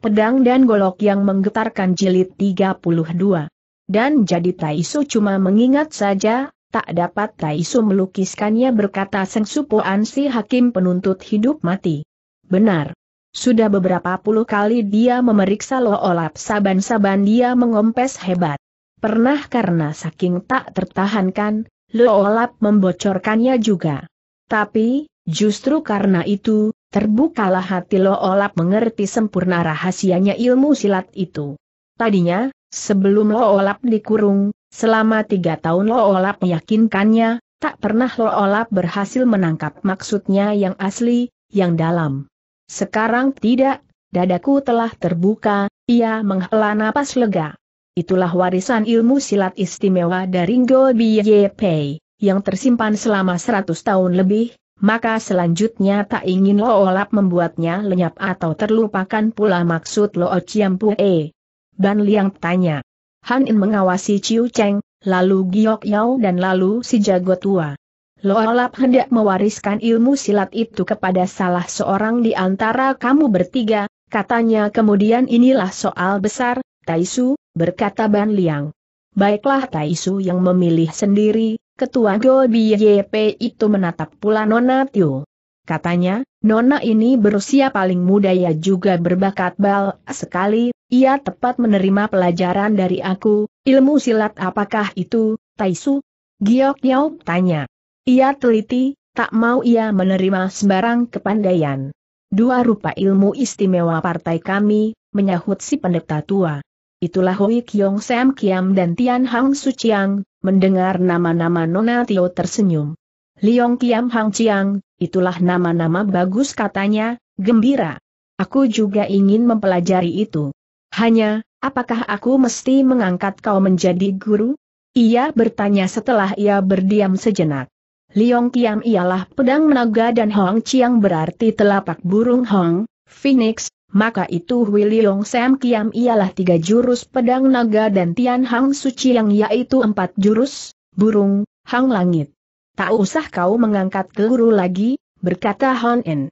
pedang dan golok yang menggetarkan jilid 32. Dan jadi Taisu cuma mengingat saja, tak dapat Taisu melukiskannya berkata Seng Supoan si hakim penuntut hidup mati. Benar. Sudah beberapa puluh kali dia memeriksa lo olap saban-saban dia mengompes hebat. Pernah karena saking tak tertahankan, Lo Olap membocorkannya juga. Tapi, justru karena itu, Terbukalah hati Lo Olap mengerti sempurna rahasianya ilmu silat itu. Tadinya, sebelum Lo Olap dikurung, selama tiga tahun Lo Olap meyakinkannya, tak pernah Lo Olap berhasil menangkap maksudnya yang asli, yang dalam. Sekarang tidak, dadaku telah terbuka, ia menghela napas lega. Itulah warisan ilmu silat istimewa dari Ngo Biye Pei, yang tersimpan selama seratus tahun lebih, maka selanjutnya tak ingin Lo Olap membuatnya lenyap atau terlupakan pula maksud Lo eh? Ban Liang tanya. Han In mengawasi Ciu Cheng, lalu Giok Yao dan lalu si jago tua. Lo Olap hendak mewariskan ilmu silat itu kepada salah seorang di antara kamu bertiga, katanya kemudian inilah soal besar, Taisu, berkata Ban Liang. Baiklah Taisu yang memilih sendiri, Ketua Go YP itu menatap pula Nona Tio. Katanya, Nona ini berusia paling muda ya juga berbakat bal sekali, ia tepat menerima pelajaran dari aku, ilmu silat apakah itu, Taisu? Giok Yau tanya. Ia teliti, tak mau ia menerima sembarang kepandaian. Dua rupa ilmu istimewa partai kami, menyahut si pendeta tua. Itulah Hui Kyong Sam Kiam dan Tian Hang Su Mendengar nama-nama Nona Tio tersenyum. Liong Kiam Hang Chiang, itulah nama-nama bagus katanya, gembira. Aku juga ingin mempelajari itu. Hanya, apakah aku mesti mengangkat kau menjadi guru? Ia bertanya setelah ia berdiam sejenak. Liong Kiam ialah pedang naga dan Hong Chiang berarti telapak burung Hong, Phoenix, maka itu Hui Liong Sam Kiam ialah tiga jurus pedang naga dan Tian Hang Suci yang yaitu empat jurus, burung, hang langit. Tak usah kau mengangkat guru lagi, berkata Hon En.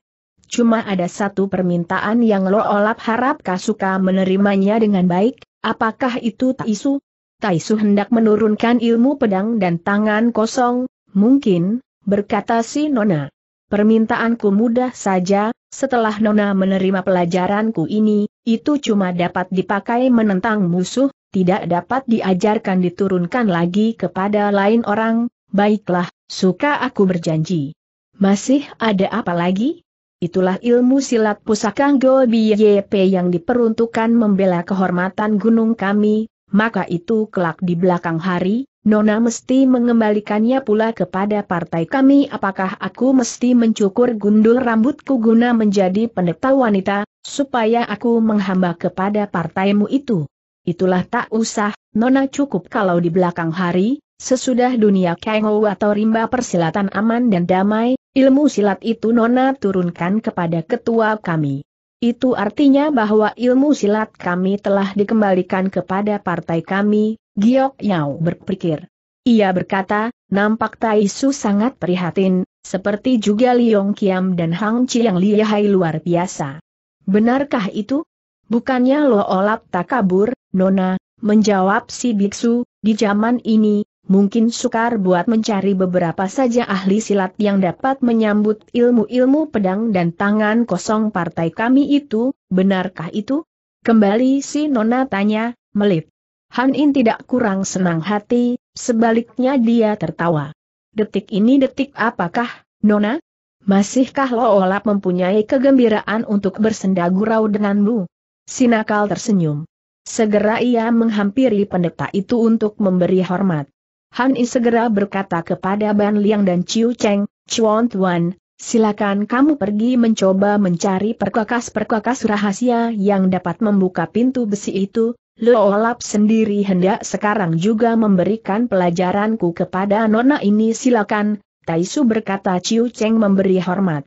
Cuma ada satu permintaan yang lo olap harap suka menerimanya dengan baik, apakah itu Taisu? Taisu hendak menurunkan ilmu pedang dan tangan kosong, mungkin, berkata si Nona permintaanku mudah saja, setelah Nona menerima pelajaranku ini, itu cuma dapat dipakai menentang musuh, tidak dapat diajarkan diturunkan lagi kepada lain orang, baiklah, suka aku berjanji. Masih ada apa lagi? Itulah ilmu silat pusaka Gobiyep yang diperuntukkan membela kehormatan gunung kami, maka itu kelak di belakang hari, Nona mesti mengembalikannya pula kepada partai kami apakah aku mesti mencukur gundul rambutku guna menjadi pendeta wanita, supaya aku menghamba kepada partaimu itu. Itulah tak usah, Nona cukup kalau di belakang hari, sesudah dunia kengo atau rimba persilatan aman dan damai, ilmu silat itu Nona turunkan kepada ketua kami. Itu artinya bahwa ilmu silat kami telah dikembalikan kepada partai kami, Giok Yao berpikir. Ia berkata, nampak Tai Su sangat prihatin, seperti juga Liong Kiam dan Hang Chi yang lihai luar biasa. Benarkah itu? Bukannya Lo Olap tak kabur, Nona, menjawab si biksu, di zaman ini, mungkin sukar buat mencari beberapa saja ahli silat yang dapat menyambut ilmu-ilmu pedang dan tangan kosong partai kami itu, benarkah itu? Kembali si Nona tanya, melip. Han In tidak kurang senang hati, sebaliknya dia tertawa. Detik ini detik apakah, Nona? Masihkah Lo Olap mempunyai kegembiraan untuk bersenda gurau denganmu? Sinakal tersenyum. Segera ia menghampiri pendeta itu untuk memberi hormat. Han In segera berkata kepada Ban Liang dan Chiu Cheng, Chuan Tuan, silakan kamu pergi mencoba mencari perkakas-perkakas rahasia yang dapat membuka pintu besi itu, Loolap sendiri hendak sekarang juga memberikan pelajaranku kepada nona ini silakan, Taisu berkata Ciu Cheng memberi hormat.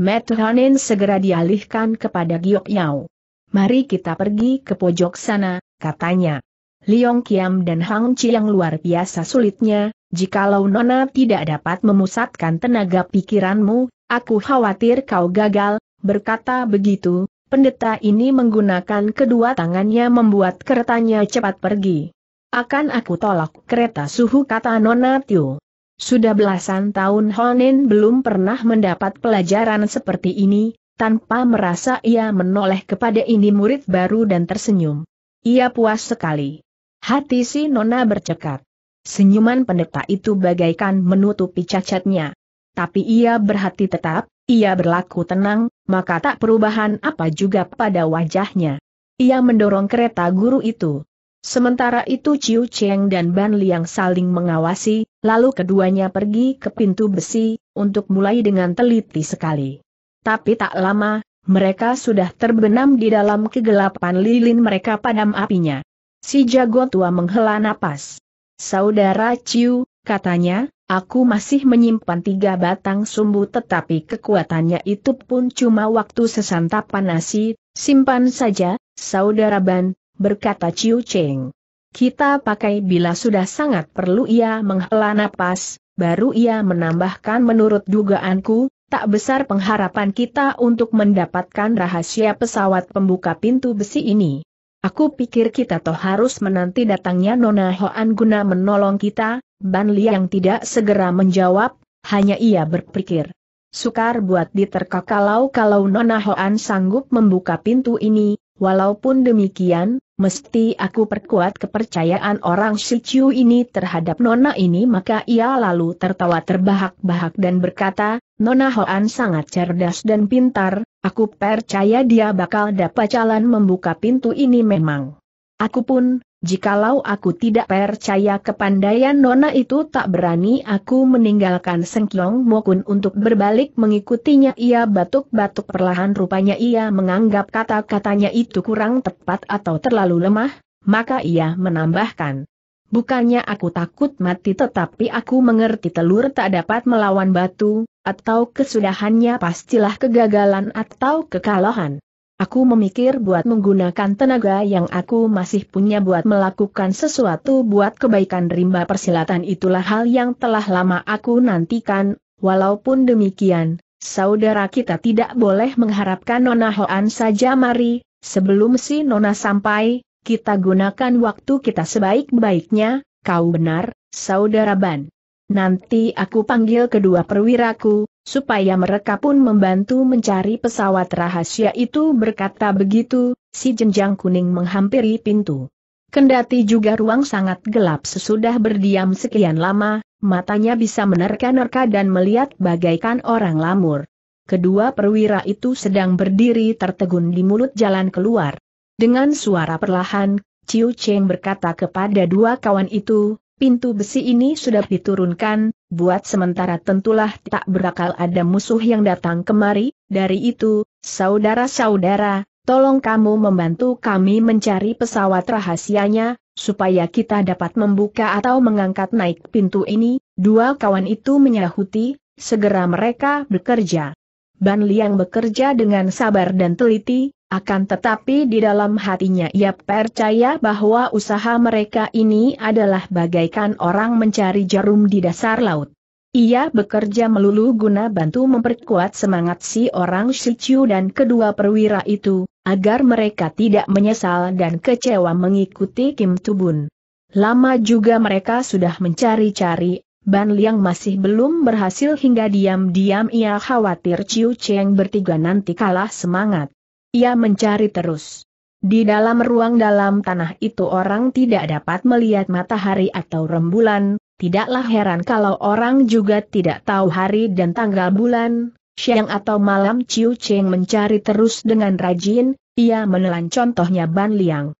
Matt Methanin segera dialihkan kepada Giok Yao. Mari kita pergi ke pojok sana, katanya. Liong Kiam dan Hang Chi yang luar biasa sulitnya, jikalau Nona tidak dapat memusatkan tenaga pikiranmu, aku khawatir kau gagal, berkata begitu, Pendeta ini menggunakan kedua tangannya membuat keretanya cepat pergi. Akan aku tolak kereta suhu kata Nona Tio. Sudah belasan tahun Honin belum pernah mendapat pelajaran seperti ini, tanpa merasa ia menoleh kepada ini murid baru dan tersenyum. Ia puas sekali. Hati si Nona bercekat. Senyuman pendeta itu bagaikan menutupi cacatnya. Tapi ia berhati tetap, ia berlaku tenang, maka tak perubahan apa juga pada wajahnya. Ia mendorong kereta guru itu. Sementara itu Ciu Cheng dan Ban Liang saling mengawasi, lalu keduanya pergi ke pintu besi, untuk mulai dengan teliti sekali. Tapi tak lama, mereka sudah terbenam di dalam kegelapan lilin mereka padam apinya. Si jago tua menghela napas. Saudara Ciu, katanya, Aku masih menyimpan tiga batang sumbu tetapi kekuatannya itu pun cuma waktu sesantapan nasi, simpan saja, saudara Ban, berkata Ciu Cheng. Kita pakai bila sudah sangat perlu ia menghela napas, baru ia menambahkan menurut dugaanku, tak besar pengharapan kita untuk mendapatkan rahasia pesawat pembuka pintu besi ini. Aku pikir kita toh harus menanti datangnya Nona Hoan guna menolong kita, Ban yang tidak segera menjawab, hanya ia berpikir. Sukar buat diterka kalau-kalau Nona Hoan sanggup membuka pintu ini, walaupun demikian, mesti aku perkuat kepercayaan orang Sichu ini terhadap Nona ini maka ia lalu tertawa terbahak-bahak dan berkata, Nona Hoan sangat cerdas dan pintar, Aku percaya dia bakal dapat jalan membuka pintu ini memang. Aku pun, jikalau aku tidak percaya kepandaian Nona itu tak berani aku meninggalkan Sengkyong Mokun untuk berbalik mengikutinya ia batuk-batuk perlahan rupanya ia menganggap kata-katanya itu kurang tepat atau terlalu lemah, maka ia menambahkan, Bukannya aku takut mati tetapi aku mengerti telur tak dapat melawan batu, atau kesudahannya pastilah kegagalan atau kekalahan. Aku memikir buat menggunakan tenaga yang aku masih punya buat melakukan sesuatu buat kebaikan rimba persilatan itulah hal yang telah lama aku nantikan, walaupun demikian, saudara kita tidak boleh mengharapkan Nona Hoan saja mari, sebelum si Nona sampai, kita gunakan waktu kita sebaik-baiknya, kau benar, saudara Ban. Nanti aku panggil kedua perwiraku, supaya mereka pun membantu mencari pesawat rahasia itu berkata begitu, si jenjang kuning menghampiri pintu. Kendati juga ruang sangat gelap sesudah berdiam sekian lama, matanya bisa menerka-nerka dan melihat bagaikan orang lamur. Kedua perwira itu sedang berdiri tertegun di mulut jalan keluar. Dengan suara perlahan, Ciu Cheng berkata kepada dua kawan itu, pintu besi ini sudah diturunkan, buat sementara tentulah tak berakal ada musuh yang datang kemari, dari itu, saudara-saudara, tolong kamu membantu kami mencari pesawat rahasianya, supaya kita dapat membuka atau mengangkat naik pintu ini, dua kawan itu menyahuti, segera mereka bekerja. Ban Liang bekerja dengan sabar dan teliti, akan tetapi di dalam hatinya ia percaya bahwa usaha mereka ini adalah bagaikan orang mencari jarum di dasar laut. Ia bekerja melulu guna bantu memperkuat semangat si orang Shichu dan kedua perwira itu, agar mereka tidak menyesal dan kecewa mengikuti Kim Tubun. Lama juga mereka sudah mencari-cari, Ban Liang masih belum berhasil hingga diam-diam ia khawatir Chiu Cheng bertiga nanti kalah semangat. Ia mencari terus. Di dalam ruang dalam tanah itu orang tidak dapat melihat matahari atau rembulan, tidaklah heran kalau orang juga tidak tahu hari dan tanggal bulan, siang atau malam Ciu Cheng mencari terus dengan rajin, ia menelan contohnya Ban Liang.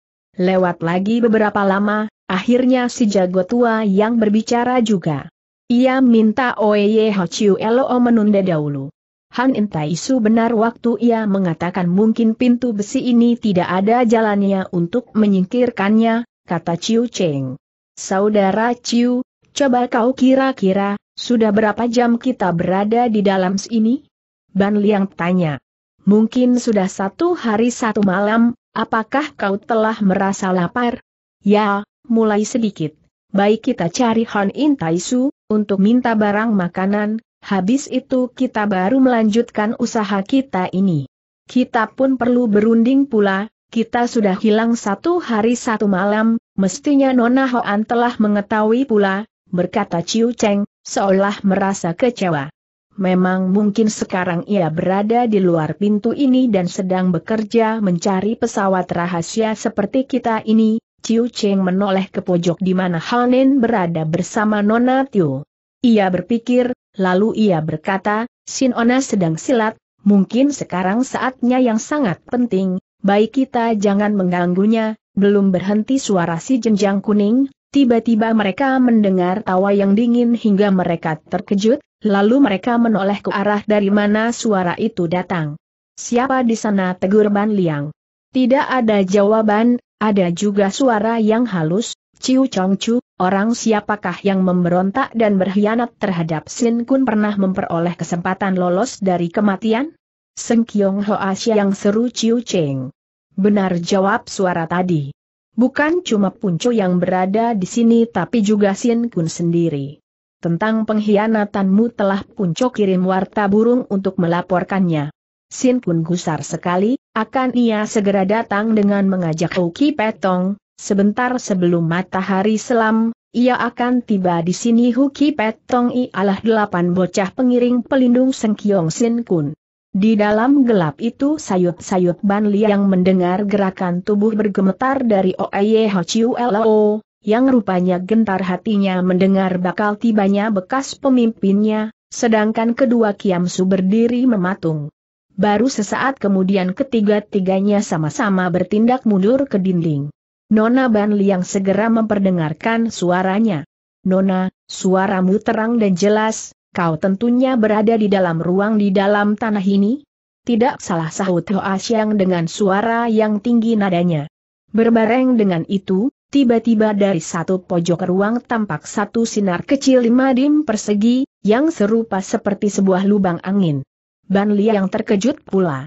Lewat lagi beberapa lama, akhirnya si jago tua yang berbicara juga. Ia minta Oye Ho Chiu Elo menunda dahulu. Han Intaisu benar waktu ia mengatakan mungkin pintu besi ini tidak ada jalannya untuk menyingkirkannya, kata Ciu Cheng. Saudara Ciu, coba kau kira-kira, sudah berapa jam kita berada di dalam sini? Ban Liang tanya. Mungkin sudah satu hari satu malam, apakah kau telah merasa lapar? Ya, mulai sedikit. Baik kita cari Han Intaisu, untuk minta barang makanan, Habis itu kita baru melanjutkan usaha kita ini. Kita pun perlu berunding pula, kita sudah hilang satu hari satu malam, mestinya Nona Hoan telah mengetahui pula, berkata Ciu Cheng, seolah merasa kecewa. Memang mungkin sekarang ia berada di luar pintu ini dan sedang bekerja mencari pesawat rahasia seperti kita ini, Ciu Cheng menoleh ke pojok di mana Hanin berada bersama Nona Tiu. Ia berpikir, Lalu ia berkata, Sinona sedang silat, mungkin sekarang saatnya yang sangat penting, baik kita jangan mengganggunya, belum berhenti suara si jenjang kuning, tiba-tiba mereka mendengar tawa yang dingin hingga mereka terkejut, lalu mereka menoleh ke arah dari mana suara itu datang. Siapa di sana tegur Ban Liang? Tidak ada jawaban, ada juga suara yang halus, Ciu Chongchu, orang siapakah yang memberontak dan berkhianat terhadap Sin Kun pernah memperoleh kesempatan lolos dari kematian? Seng Kiong Asia yang seru Ciu Cheng. Benar jawab suara tadi. Bukan cuma Punco yang berada di sini tapi juga Sin Kun sendiri. Tentang pengkhianatanmu telah Punco kirim warta burung untuk melaporkannya. Sin Kun gusar sekali, akan ia segera datang dengan mengajak Oki Petong, Sebentar sebelum matahari selam, ia akan tiba di sini Huki Pet Tong I alah delapan bocah pengiring pelindung Sengkiong Sin Kun. Di dalam gelap itu sayut-sayut Ban Li yang mendengar gerakan tubuh bergemetar dari Oeye Ho Chiu Lo, yang rupanya gentar hatinya mendengar bakal tibanya bekas pemimpinnya, sedangkan kedua Kiam Su berdiri mematung. Baru sesaat kemudian ketiga-tiganya sama-sama bertindak mundur ke dinding. Nona Ban Liang segera memperdengarkan suaranya. Nona, suaramu terang dan jelas, kau tentunya berada di dalam ruang di dalam tanah ini? Tidak salah sahut Hoa Xiang dengan suara yang tinggi nadanya. Berbareng dengan itu, tiba-tiba dari satu pojok ruang tampak satu sinar kecil lima dim persegi, yang serupa seperti sebuah lubang angin. Ban Liang terkejut pula.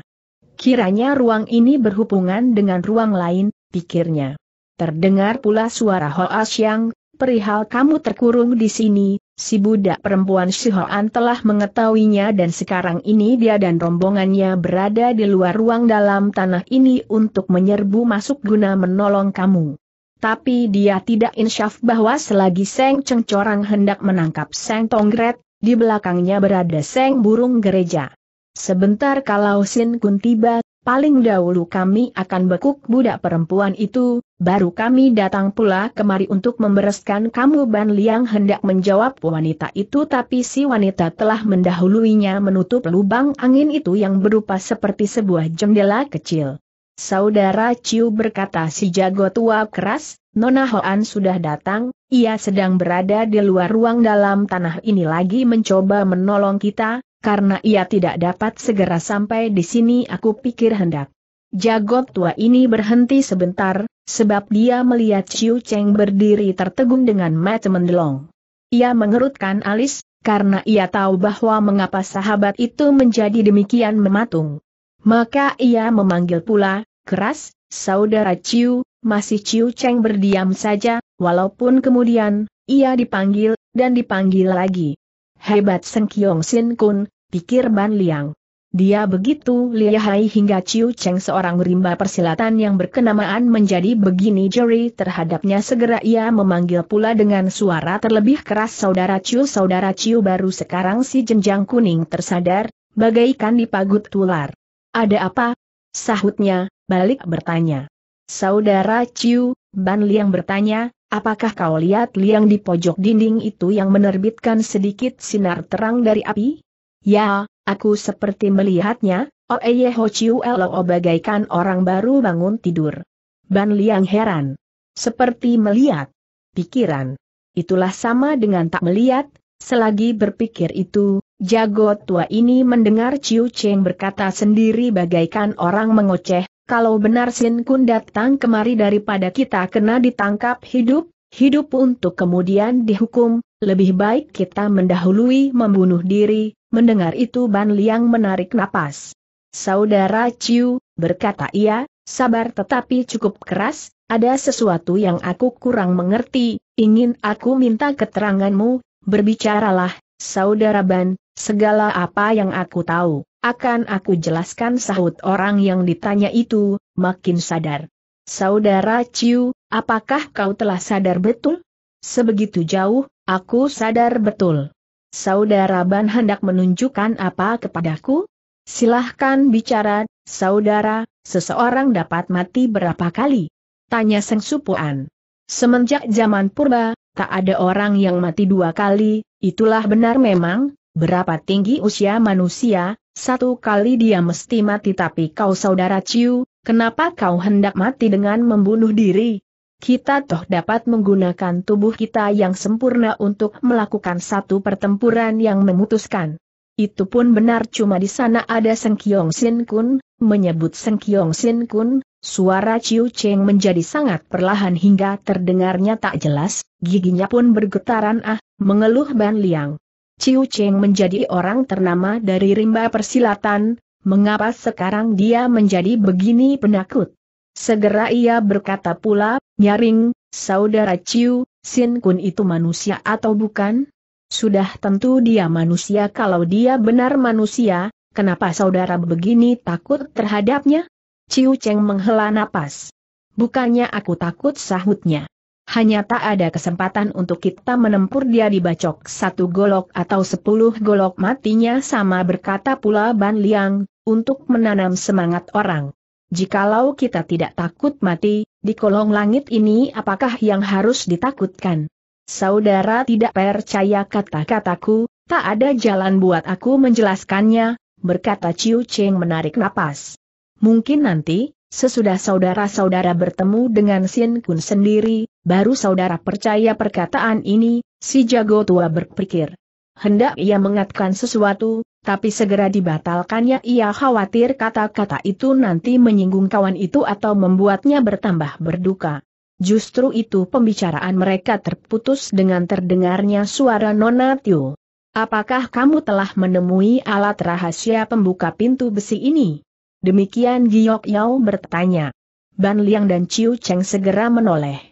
Kiranya ruang ini berhubungan dengan ruang lain, pikirnya. Terdengar pula suara Hoas yang, perihal kamu terkurung di sini, si budak perempuan Hoan telah mengetahuinya dan sekarang ini dia dan rombongannya berada di luar ruang dalam tanah ini untuk menyerbu masuk guna menolong kamu. Tapi dia tidak insyaf bahwa selagi Seng Ceng Corang hendak menangkap Seng Tonggret, di belakangnya berada Seng Burung Gereja. Sebentar kalau Sin Kun tiba, paling dahulu kami akan bekuk budak perempuan itu, baru kami datang pula kemari untuk membereskan kamu Ban Liang hendak menjawab wanita itu tapi si wanita telah mendahuluinya menutup lubang angin itu yang berupa seperti sebuah jendela kecil. Saudara Ciu berkata si jago tua keras, Nona Hoan sudah datang, ia sedang berada di luar ruang dalam tanah ini lagi mencoba menolong kita, karena ia tidak dapat segera sampai di sini aku pikir hendak. Jagot tua ini berhenti sebentar, sebab dia melihat Chiu Cheng berdiri tertegun dengan mata mendelong. Ia mengerutkan alis, karena ia tahu bahwa mengapa sahabat itu menjadi demikian mematung. Maka ia memanggil pula, keras, saudara Chiu, masih Chiu Cheng berdiam saja, walaupun kemudian, ia dipanggil, dan dipanggil lagi. Hebat Sengkyong Sin Kun, pikir Ban Liang. Dia begitu lihai hingga Ciu Cheng seorang rimba persilatan yang berkenamaan menjadi begini jeri terhadapnya segera ia memanggil pula dengan suara terlebih keras saudara Ciu saudara Ciu baru sekarang si jenjang kuning tersadar, bagaikan dipagut tular. Ada apa? Sahutnya, balik bertanya. Saudara Ciu, Ban Liang bertanya, apakah kau lihat liang di pojok dinding itu yang menerbitkan sedikit sinar terang dari api? Ya, aku seperti melihatnya, Oeye oh Ho Chiu Elo bagaikan orang baru bangun tidur. Ban Liang heran. Seperti melihat. Pikiran. Itulah sama dengan tak melihat, selagi berpikir itu, jago tua ini mendengar Chiu Cheng berkata sendiri bagaikan orang mengoceh, kalau benar Sin Kun datang kemari daripada kita kena ditangkap hidup, hidup untuk kemudian dihukum, lebih baik kita mendahului membunuh diri, mendengar itu Ban Liang menarik napas. Saudara Ciu, berkata ia, sabar tetapi cukup keras, ada sesuatu yang aku kurang mengerti, ingin aku minta keteranganmu, berbicaralah, saudara Ban, segala apa yang aku tahu, akan aku jelaskan sahut orang yang ditanya itu, makin sadar. Saudara Ciu, apakah kau telah sadar betul? Sebegitu jauh, Aku sadar betul. Saudara Ban hendak menunjukkan apa kepadaku? Silahkan bicara, saudara, seseorang dapat mati berapa kali? Tanya Seng Supuan. Semenjak zaman purba, tak ada orang yang mati dua kali, itulah benar memang, berapa tinggi usia manusia, satu kali dia mesti mati tapi kau saudara Ciu, kenapa kau hendak mati dengan membunuh diri? kita toh dapat menggunakan tubuh kita yang sempurna untuk melakukan satu pertempuran yang memutuskan. Itu pun benar cuma di sana ada Seng Kiong Sin Kun, menyebut Seng Kiong Sin Kun, suara Ciu Cheng menjadi sangat perlahan hingga terdengarnya tak jelas, giginya pun bergetaran ah, mengeluh Ban Liang. Ciu Cheng menjadi orang ternama dari rimba persilatan, mengapa sekarang dia menjadi begini penakut? Segera ia berkata pula, Nyaring, saudara Ciu, Sin Kun itu manusia atau bukan? Sudah tentu dia manusia kalau dia benar manusia, kenapa saudara begini takut terhadapnya? Ciu Cheng menghela napas. Bukannya aku takut sahutnya. Hanya tak ada kesempatan untuk kita menempur dia dibacok satu golok atau sepuluh golok matinya sama berkata pula Ban Liang, untuk menanam semangat orang. Jikalau kita tidak takut mati, di kolong langit ini apakah yang harus ditakutkan? Saudara tidak percaya kata-kataku, tak ada jalan buat aku menjelaskannya, berkata Ciu Cheng menarik napas. Mungkin nanti, sesudah saudara-saudara bertemu dengan Sin Kun sendiri, baru saudara percaya perkataan ini, si jago tua berpikir. Hendak ia mengatakan sesuatu, tapi segera dibatalkannya ia khawatir kata-kata itu nanti menyinggung kawan itu atau membuatnya bertambah berduka. Justru itu pembicaraan mereka terputus dengan terdengarnya suara Nona Tio. Apakah kamu telah menemui alat rahasia pembuka pintu besi ini? Demikian Giok Yao bertanya. Ban Liang dan Ciu Cheng segera menoleh.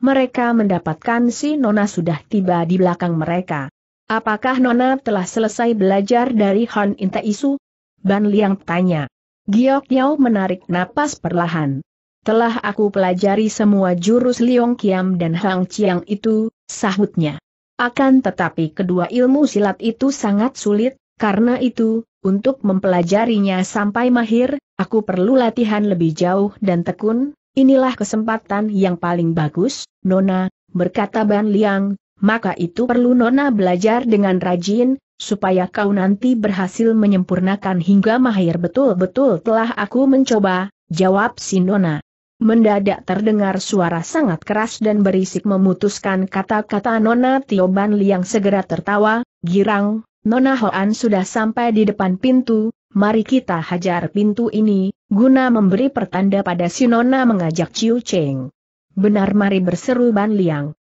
Mereka mendapatkan si Nona sudah tiba di belakang mereka. Apakah Nona telah selesai belajar dari Han Inta Isu? Ban Liang tanya. Giok Yao menarik napas perlahan. Telah aku pelajari semua jurus Liong Kiam dan Hang Chiang itu, sahutnya. Akan tetapi kedua ilmu silat itu sangat sulit, karena itu, untuk mempelajarinya sampai mahir, aku perlu latihan lebih jauh dan tekun, inilah kesempatan yang paling bagus, Nona, berkata Ban Liang, maka itu perlu Nona belajar dengan rajin, supaya kau nanti berhasil menyempurnakan hingga mahir betul-betul telah aku mencoba, jawab si Nona. Mendadak terdengar suara sangat keras dan berisik memutuskan kata-kata Nona Tioban Liang segera tertawa, girang, Nona Hoan sudah sampai di depan pintu, mari kita hajar pintu ini, guna memberi pertanda pada si Nona mengajak Ciu Cheng. Benar mari berseru Ban Liang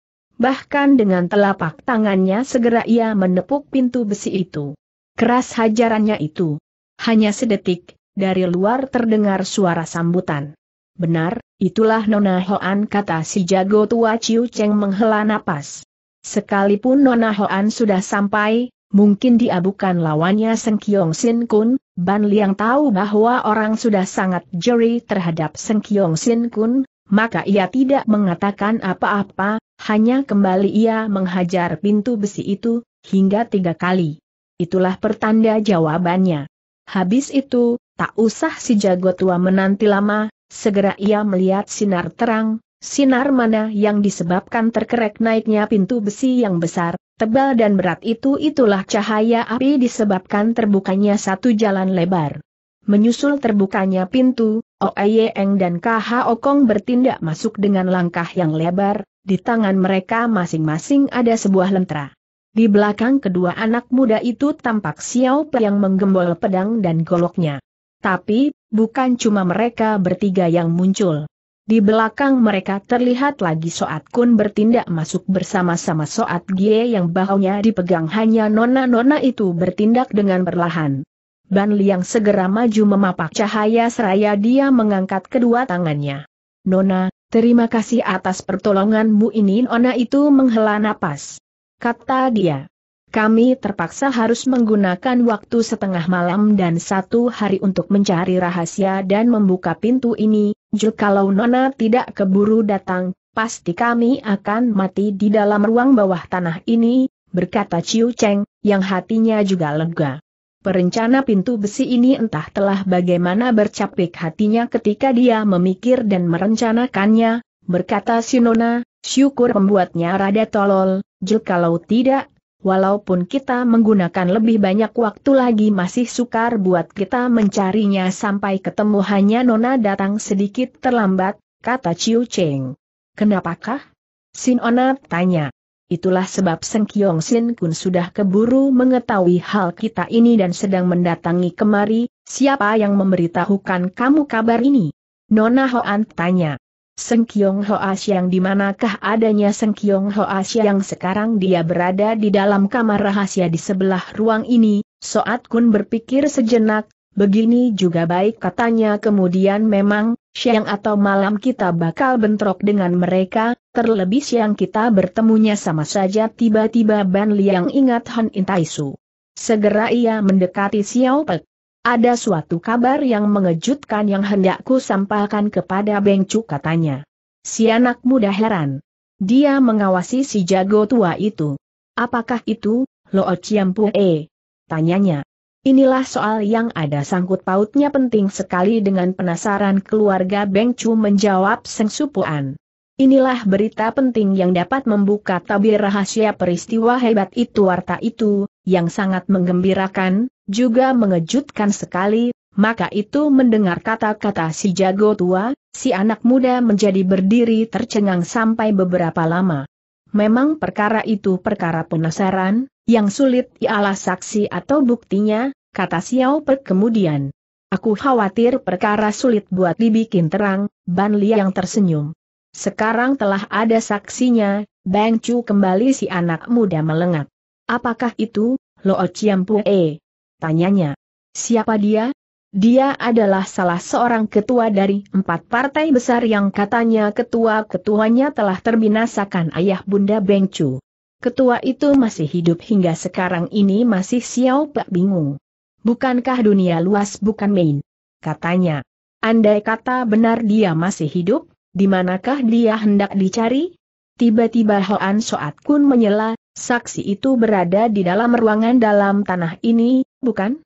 bahkan dengan telapak tangannya segera ia menepuk pintu besi itu. Keras hajarannya itu. Hanya sedetik, dari luar terdengar suara sambutan. Benar, itulah Nona Hoan kata si jago tua Ciu Cheng menghela napas. Sekalipun Nona Hoan sudah sampai, mungkin dia bukan lawannya Seng Kiong Sin Kun, Ban Liang tahu bahwa orang sudah sangat jeri terhadap Seng Kiong Sin Kun, maka ia tidak mengatakan apa-apa, hanya kembali ia menghajar pintu besi itu, hingga tiga kali. Itulah pertanda jawabannya. Habis itu, tak usah si jago tua menanti lama, segera ia melihat sinar terang, sinar mana yang disebabkan terkerek naiknya pintu besi yang besar, tebal dan berat itu itulah cahaya api disebabkan terbukanya satu jalan lebar. Menyusul terbukanya pintu, Oaye Eng dan KH Okong bertindak masuk dengan langkah yang lebar, di tangan mereka masing-masing ada sebuah lentera. Di belakang kedua anak muda itu tampak Xiao Pe yang menggembol pedang dan goloknya. Tapi, bukan cuma mereka bertiga yang muncul. Di belakang mereka terlihat lagi Soat Kun bertindak masuk bersama-sama Soat Gie yang bahunya dipegang hanya nona-nona itu bertindak dengan perlahan. Ban Liang segera maju memapak cahaya seraya dia mengangkat kedua tangannya. Nona, terima kasih atas pertolonganmu ini Nona itu menghela napas. Kata dia. Kami terpaksa harus menggunakan waktu setengah malam dan satu hari untuk mencari rahasia dan membuka pintu ini, jikalau kalau Nona tidak keburu datang, pasti kami akan mati di dalam ruang bawah tanah ini, berkata Ciu Cheng, yang hatinya juga lega. Perencana pintu besi ini entah telah bagaimana bercapik hatinya ketika dia memikir dan merencanakannya, berkata Sinona, syukur pembuatnya rada tolol, jel kalau tidak, walaupun kita menggunakan lebih banyak waktu lagi masih sukar buat kita mencarinya sampai ketemu hanya Nona datang sedikit terlambat, kata Ciu Cheng. Kenapakah? Sinona tanya. Itulah sebab Seng Kiong Sin Kun sudah keburu mengetahui hal kita ini dan sedang mendatangi kemari, siapa yang memberitahukan kamu kabar ini? Nona Hoan tanya. Seng Kiong Hoa Siang dimanakah adanya Seng Kiong Hoa Siang sekarang dia berada di dalam kamar rahasia di sebelah ruang ini, Soat Kun berpikir sejenak, Begini juga baik katanya kemudian memang, siang atau malam kita bakal bentrok dengan mereka, terlebih siang kita bertemunya sama saja tiba-tiba Ban Liang ingat Han Intaisu. Segera ia mendekati Xiao Pek. Ada suatu kabar yang mengejutkan yang hendakku sampaikan kepada Beng Cu katanya. Si anak muda heran. Dia mengawasi si jago tua itu. Apakah itu, Lo Chiam Pue? Tanyanya. Inilah soal yang ada sangkut pautnya penting sekali dengan penasaran keluarga Beng Chu menjawab Seng Supuan. Inilah berita penting yang dapat membuka tabir rahasia peristiwa hebat itu warta itu, yang sangat menggembirakan, juga mengejutkan sekali, maka itu mendengar kata-kata si jago tua, si anak muda menjadi berdiri tercengang sampai beberapa lama. Memang perkara itu perkara penasaran, yang sulit ialah saksi atau buktinya, kata Xiao Pe kemudian. Aku khawatir perkara sulit buat dibikin terang, Ban yang tersenyum. Sekarang telah ada saksinya, Bang Chu kembali si anak muda melengak. Apakah itu, Lo Chiam Pue? Tanyanya. Siapa dia? Dia adalah salah seorang ketua dari empat partai besar yang katanya ketua-ketuanya telah terbinasakan ayah Bunda Bengcu. Ketua itu masih hidup hingga sekarang ini masih siau Pak bingung. Bukankah dunia luas bukan main? Katanya. Andai kata benar dia masih hidup, di manakah dia hendak dicari? Tiba-tiba Hoan Soat Kun menyela, saksi itu berada di dalam ruangan dalam tanah ini, bukan?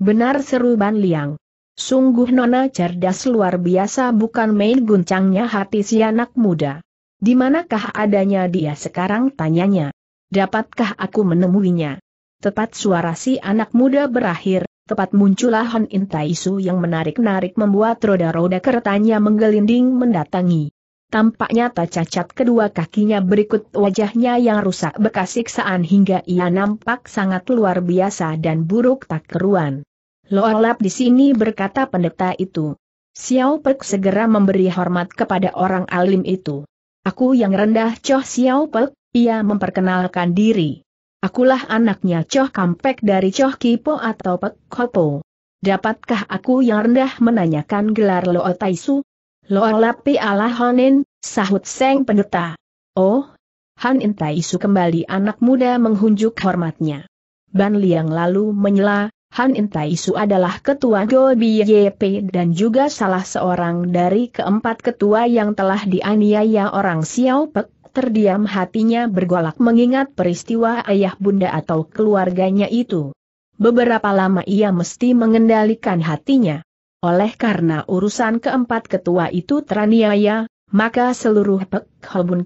Benar seru Ban Liang. Sungguh nona cerdas luar biasa bukan main guncangnya hati si anak muda. Di manakah adanya dia sekarang tanyanya. Dapatkah aku menemuinya? Tepat suara si anak muda berakhir, tepat muncullah Hon Intaisu yang menarik-narik membuat roda-roda keretanya menggelinding mendatangi. Tampaknya tak cacat kedua kakinya berikut wajahnya yang rusak bekas siksaan hingga ia nampak sangat luar biasa dan buruk tak keruan. Loalap di sini berkata pendeta itu. Xiao Pek segera memberi hormat kepada orang alim itu. Aku yang rendah Choh Xiao Pek, ia memperkenalkan diri. Akulah anaknya Choh Kampek dari Choh Kipo atau Pek Kopo. Dapatkah aku yang rendah menanyakan gelar Lo Taisu? lapi ala Hanin, sahut Seng Pendeta. Oh, Han Intai Su kembali anak muda menghunjuk hormatnya. Ban Liang lalu menyela, Han Su adalah ketua Go BYP dan juga salah seorang dari keempat ketua yang telah dianiaya orang Xiao Pek. Terdiam hatinya bergolak mengingat peristiwa ayah bunda atau keluarganya itu. Beberapa lama ia mesti mengendalikan hatinya. Oleh karena urusan keempat ketua itu teraniaya, maka seluruh Pek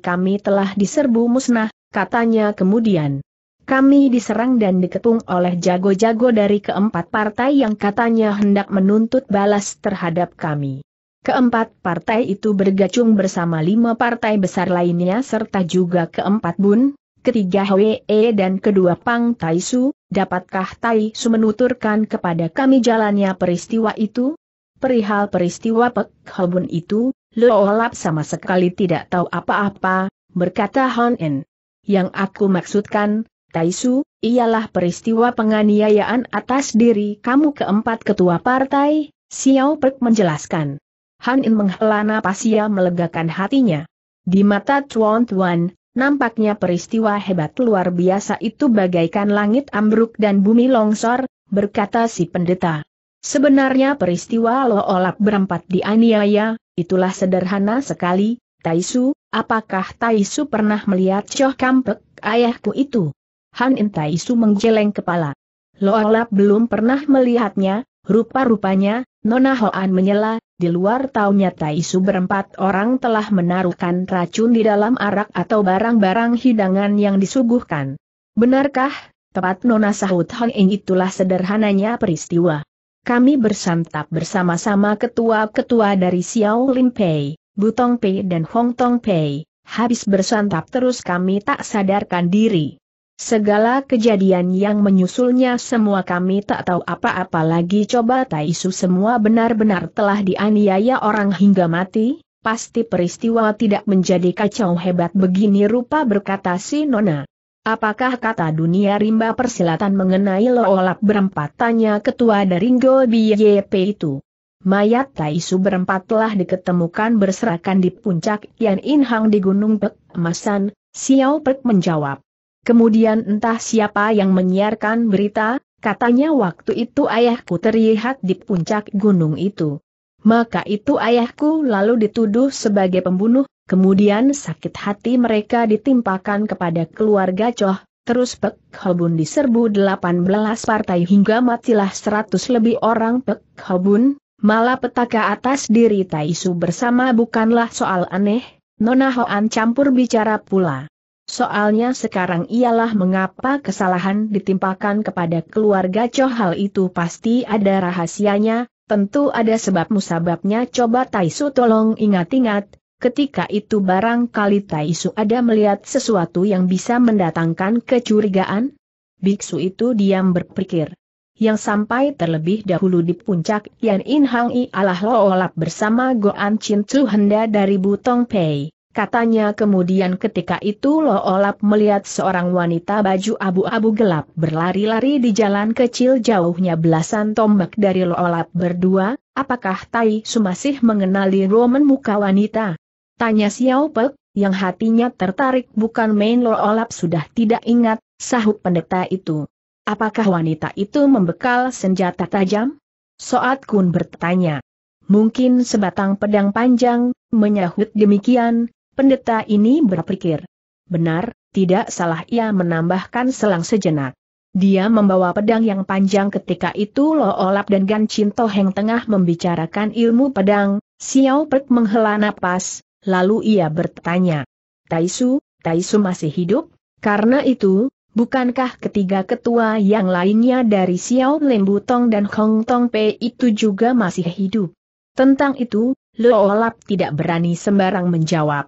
kami telah diserbu musnah, katanya kemudian. Kami diserang dan diketung oleh jago-jago dari keempat partai yang katanya hendak menuntut balas terhadap kami. Keempat partai itu bergacung bersama lima partai besar lainnya serta juga keempat bun, ketiga Hwe dan kedua Pang Taisu, dapatkah Taisu menuturkan kepada kami jalannya peristiwa itu? Perihal peristiwa Pek Hobun itu, Lo Olap sama sekali tidak tahu apa-apa, berkata Hon En. Yang aku maksudkan, Taisu, ialah peristiwa penganiayaan atas diri kamu keempat ketua partai, Xiao Pek menjelaskan. Han In menghela nafas ia melegakan hatinya. Di mata Chuan Tuan, nampaknya peristiwa hebat luar biasa itu bagaikan langit ambruk dan bumi longsor, berkata si pendeta. Sebenarnya peristiwa Lo Olap berempat dianiaya, itulah sederhana sekali, Taisu, apakah Taisu pernah melihat Choh Kampek, ayahku itu? Han In Taisu menggeleng kepala. Lo Olap belum pernah melihatnya, rupa-rupanya, Nona Hoan menyela, di luar taunya Taisu berempat orang telah menaruhkan racun di dalam arak atau barang-barang hidangan yang disuguhkan. Benarkah, tepat Nona sahut Han In itulah sederhananya peristiwa. Kami bersantap bersama-sama ketua-ketua dari Xiao Lim Pei, Butong Pei dan Hong Tong Pei, habis bersantap terus kami tak sadarkan diri. Segala kejadian yang menyusulnya semua kami tak tahu apa-apa lagi coba Taisu semua benar-benar telah dianiaya orang hingga mati, pasti peristiwa tidak menjadi kacau hebat begini rupa berkata si Nona. Apakah kata dunia rimba persilatan mengenai loolap berempat? Tanya ketua dari Ngo BYP itu. Mayat Taisu berempat telah diketemukan berserakan di puncak Yan Inhang di Gunung Pek, Masan, Xiao Pek menjawab. Kemudian entah siapa yang menyiarkan berita, katanya waktu itu ayahku terlihat di puncak gunung itu. Maka itu ayahku lalu dituduh sebagai pembunuh, Kemudian sakit hati mereka ditimpakan kepada keluarga Choh, terus Pek Hobun diserbu 18 partai hingga matilah 100 lebih orang Pek Hobun, Malah petaka atas diri Taisu bersama bukanlah soal aneh, Nona Hoan campur bicara pula. Soalnya sekarang ialah mengapa kesalahan ditimpakan kepada keluarga Cho hal itu pasti ada rahasianya, tentu ada sebab musababnya coba Taisu tolong ingat-ingat, Ketika itu barangkali Taisu ada melihat sesuatu yang bisa mendatangkan kecurigaan? Biksu itu diam berpikir. Yang sampai terlebih dahulu di puncak Yan In Hang I alah Lo Olap bersama Goan Chin Tzu Henda dari Butong Pei. Katanya kemudian ketika itu Lo Olap melihat seorang wanita baju abu-abu gelap berlari-lari di jalan kecil jauhnya belasan tombak dari Lo Olap berdua, apakah Tai Su masih mengenali Roman muka wanita? Tanya Xiao Pek, yang hatinya tertarik bukan main lo olap sudah tidak ingat, sahut pendeta itu. Apakah wanita itu membekal senjata tajam? Soat Kun bertanya. Mungkin sebatang pedang panjang, menyahut demikian, pendeta ini berpikir. Benar, tidak salah ia menambahkan selang sejenak. Dia membawa pedang yang panjang ketika itu Lo Olap dan Gan Cinto Heng tengah membicarakan ilmu pedang, Xiao Pek menghela napas, Lalu ia bertanya, Taisu, Taisu masih hidup? Karena itu, bukankah ketiga ketua yang lainnya dari Xiao Lembu Tong dan Hong Tong Pei itu juga masih hidup? Tentang itu, Lo Loolap tidak berani sembarang menjawab.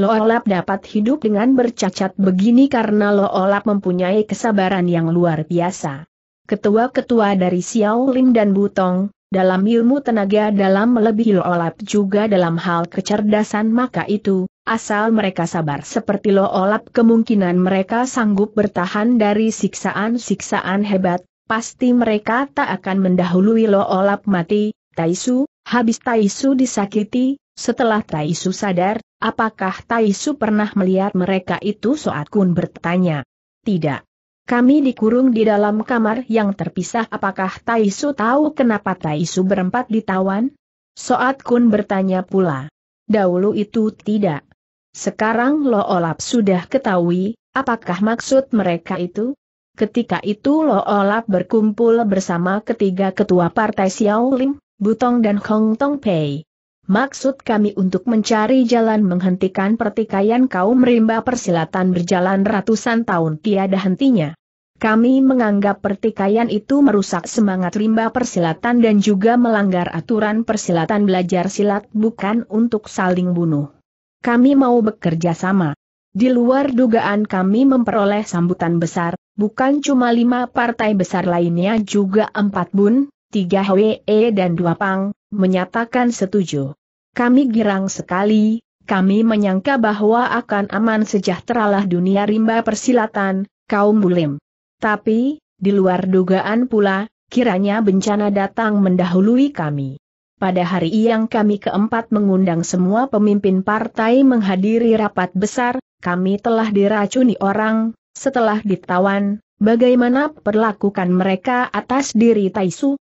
Lo Loolap dapat hidup dengan bercacat begini karena Lo Loolap mempunyai kesabaran yang luar biasa. Ketua-ketua dari Xiao Lim dan Butong, dalam ilmu tenaga dalam melebihi Loolap juga dalam hal kecerdasan maka itu, asal mereka sabar seperti Loolap kemungkinan mereka sanggup bertahan dari siksaan-siksaan hebat, pasti mereka tak akan mendahului Loolap mati, Taisu, habis Taisu disakiti, setelah Taisu sadar, apakah Taisu pernah melihat mereka itu Soat Kun bertanya. Tidak. Kami dikurung di dalam kamar yang terpisah apakah Taisu tahu kenapa Taisu berempat ditawan? Soat Kun bertanya pula. Dahulu itu tidak. Sekarang Lo Olap sudah ketahui, apakah maksud mereka itu? Ketika itu Lo Olap berkumpul bersama ketiga ketua partai Lim, Butong dan Hong Tong Pei. Maksud kami untuk mencari jalan menghentikan pertikaian kaum rimba persilatan berjalan ratusan tahun tiada hentinya. Kami menganggap pertikaian itu merusak semangat rimba persilatan dan juga melanggar aturan persilatan belajar silat bukan untuk saling bunuh. Kami mau bekerja sama. Di luar dugaan kami memperoleh sambutan besar, bukan cuma lima partai besar lainnya juga empat bun, tiga HWE e dan dua Pang, menyatakan setuju. Kami girang sekali, kami menyangka bahwa akan aman sejahteralah dunia rimba persilatan, kaum bulim. Tapi, di luar dugaan pula, kiranya bencana datang mendahului kami. Pada hari yang kami keempat mengundang semua pemimpin partai menghadiri rapat besar, kami telah diracuni orang, setelah ditawan, bagaimana perlakukan mereka atas diri Taisu,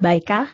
Baikkah?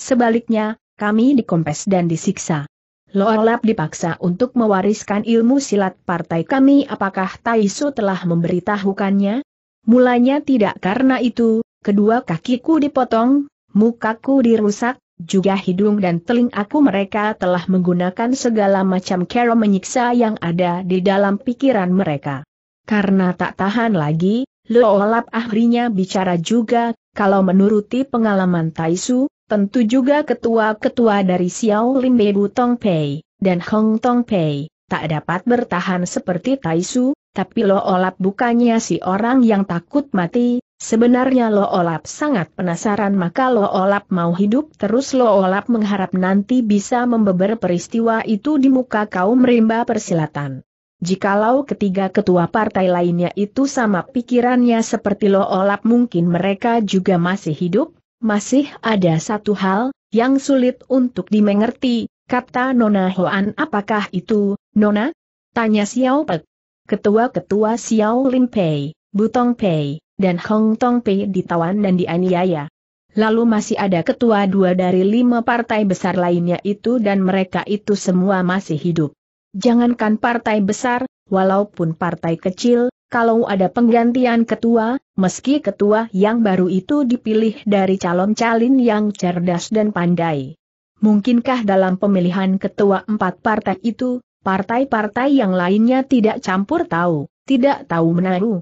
Sebaliknya, kami dikompes dan disiksa. Lolap dipaksa untuk mewariskan ilmu silat partai kami apakah Taisu telah memberitahukannya? Mulanya tidak karena itu, kedua kakiku dipotong, mukaku dirusak, juga hidung dan telingaku mereka telah menggunakan segala macam cara menyiksa yang ada di dalam pikiran mereka. Karena tak tahan lagi, Loolap akhirnya bicara juga, kalau menuruti pengalaman Taisu, tentu juga ketua-ketua dari Xiao Limbe Tongpei Pei, dan Hong Tong Pei, tak dapat bertahan seperti Taisu, tapi Loolap bukannya si orang yang takut mati, sebenarnya Loolap sangat penasaran maka Loolap mau hidup terus Loolap mengharap nanti bisa membeber peristiwa itu di muka kaum rimba persilatan. Jikalau ketiga ketua partai lainnya itu sama pikirannya seperti Lo Olap mungkin mereka juga masih hidup, masih ada satu hal, yang sulit untuk dimengerti, kata Nona Hoan apakah itu, Nona? Tanya Xiao Pek. Ketua-ketua Xiao Lim Pei, Butong Pei, dan Hong Tong Pei ditawan dan dianiaya. Lalu masih ada ketua dua dari lima partai besar lainnya itu dan mereka itu semua masih hidup jangankan partai besar, walaupun partai kecil, kalau ada penggantian ketua, meski ketua yang baru itu dipilih dari calon-calin yang cerdas dan pandai. Mungkinkah dalam pemilihan ketua empat partai itu, partai-partai yang lainnya tidak campur tahu, tidak tahu menaruh?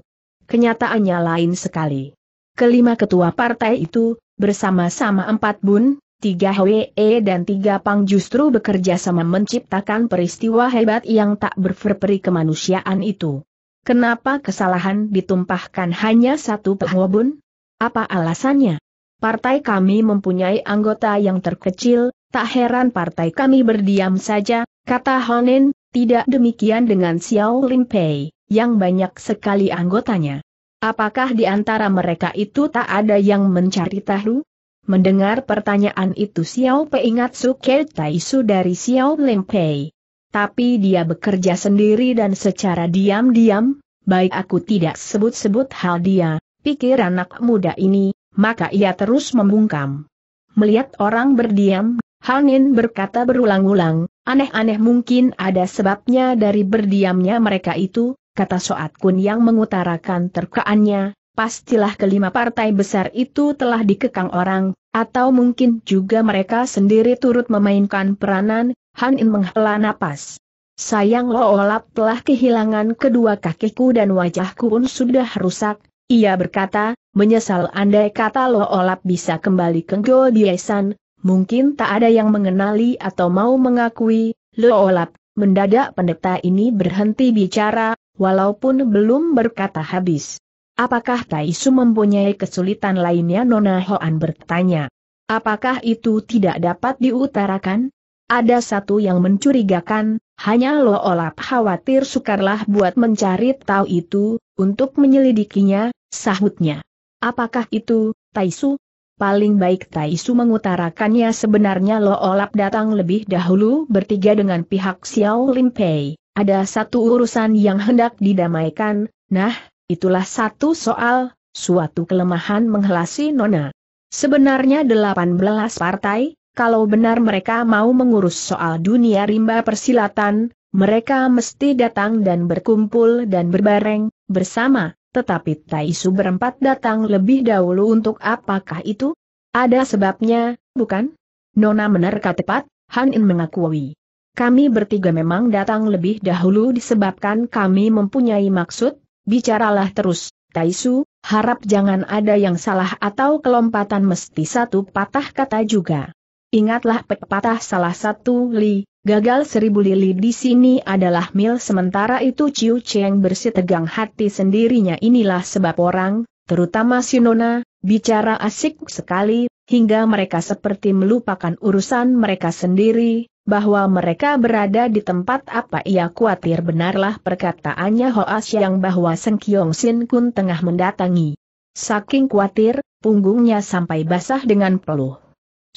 Kenyataannya lain sekali. Kelima ketua partai itu, bersama-sama empat bun, tiga HWE e dan tiga Pang justru bekerja sama menciptakan peristiwa hebat yang tak berperperi kemanusiaan itu. Kenapa kesalahan ditumpahkan hanya satu Pehwobun? Apa alasannya? Partai kami mempunyai anggota yang terkecil, tak heran partai kami berdiam saja, kata Honen. tidak demikian dengan Xiao Limpei, yang banyak sekali anggotanya. Apakah di antara mereka itu tak ada yang mencari tahu? Mendengar pertanyaan itu Xiao Pei ingat Suker Taisu dari Xiao Lempei. Tapi dia bekerja sendiri dan secara diam-diam, baik aku tidak sebut-sebut hal dia, pikir anak muda ini, maka ia terus membungkam. Melihat orang berdiam, Hanin berkata berulang-ulang, aneh-aneh mungkin ada sebabnya dari berdiamnya mereka itu, kata Soat Kun yang mengutarakan terkaannya, pastilah kelima partai besar itu telah dikekang orang, atau mungkin juga mereka sendiri turut memainkan peranan, Han In menghela napas. Sayang Lo Olap telah kehilangan kedua kakiku dan wajahku pun sudah rusak, ia berkata, menyesal andai kata Lo Olap bisa kembali ke Goldiesan, mungkin tak ada yang mengenali atau mau mengakui, Lo Olap, mendadak pendeta ini berhenti bicara, walaupun belum berkata habis. Apakah Taisu mempunyai kesulitan lainnya Nona Hoan bertanya. Apakah itu tidak dapat diutarakan? Ada satu yang mencurigakan, hanya Lo Olap khawatir sukarlah buat mencari tahu itu, untuk menyelidikinya, sahutnya. Apakah itu, Taisu? Paling baik Taisu mengutarakannya sebenarnya Lo Olap datang lebih dahulu bertiga dengan pihak Xiao Limpei. Ada satu urusan yang hendak didamaikan, nah, Itulah satu soal, suatu kelemahan menghelasi Nona. Sebenarnya 18 partai, kalau benar mereka mau mengurus soal dunia rimba persilatan, mereka mesti datang dan berkumpul dan berbareng, bersama, tetapi Taisu berempat datang lebih dahulu untuk apakah itu? Ada sebabnya, bukan? Nona menerka tepat, Han In mengakui. Kami bertiga memang datang lebih dahulu disebabkan kami mempunyai maksud, Bicaralah terus, Taisu, harap jangan ada yang salah atau kelompatan mesti satu patah kata juga. Ingatlah pepatah salah satu li, gagal seribu lili di sini adalah mil sementara itu Ciu Cheng tegang hati sendirinya inilah sebab orang, terutama si Nona, bicara asik sekali, hingga mereka seperti melupakan urusan mereka sendiri, bahwa mereka berada di tempat apa ia khawatir benarlah perkataannya Hoas yang bahwa Seng Kiong Sin Kun tengah mendatangi. Saking khawatir, punggungnya sampai basah dengan peluh.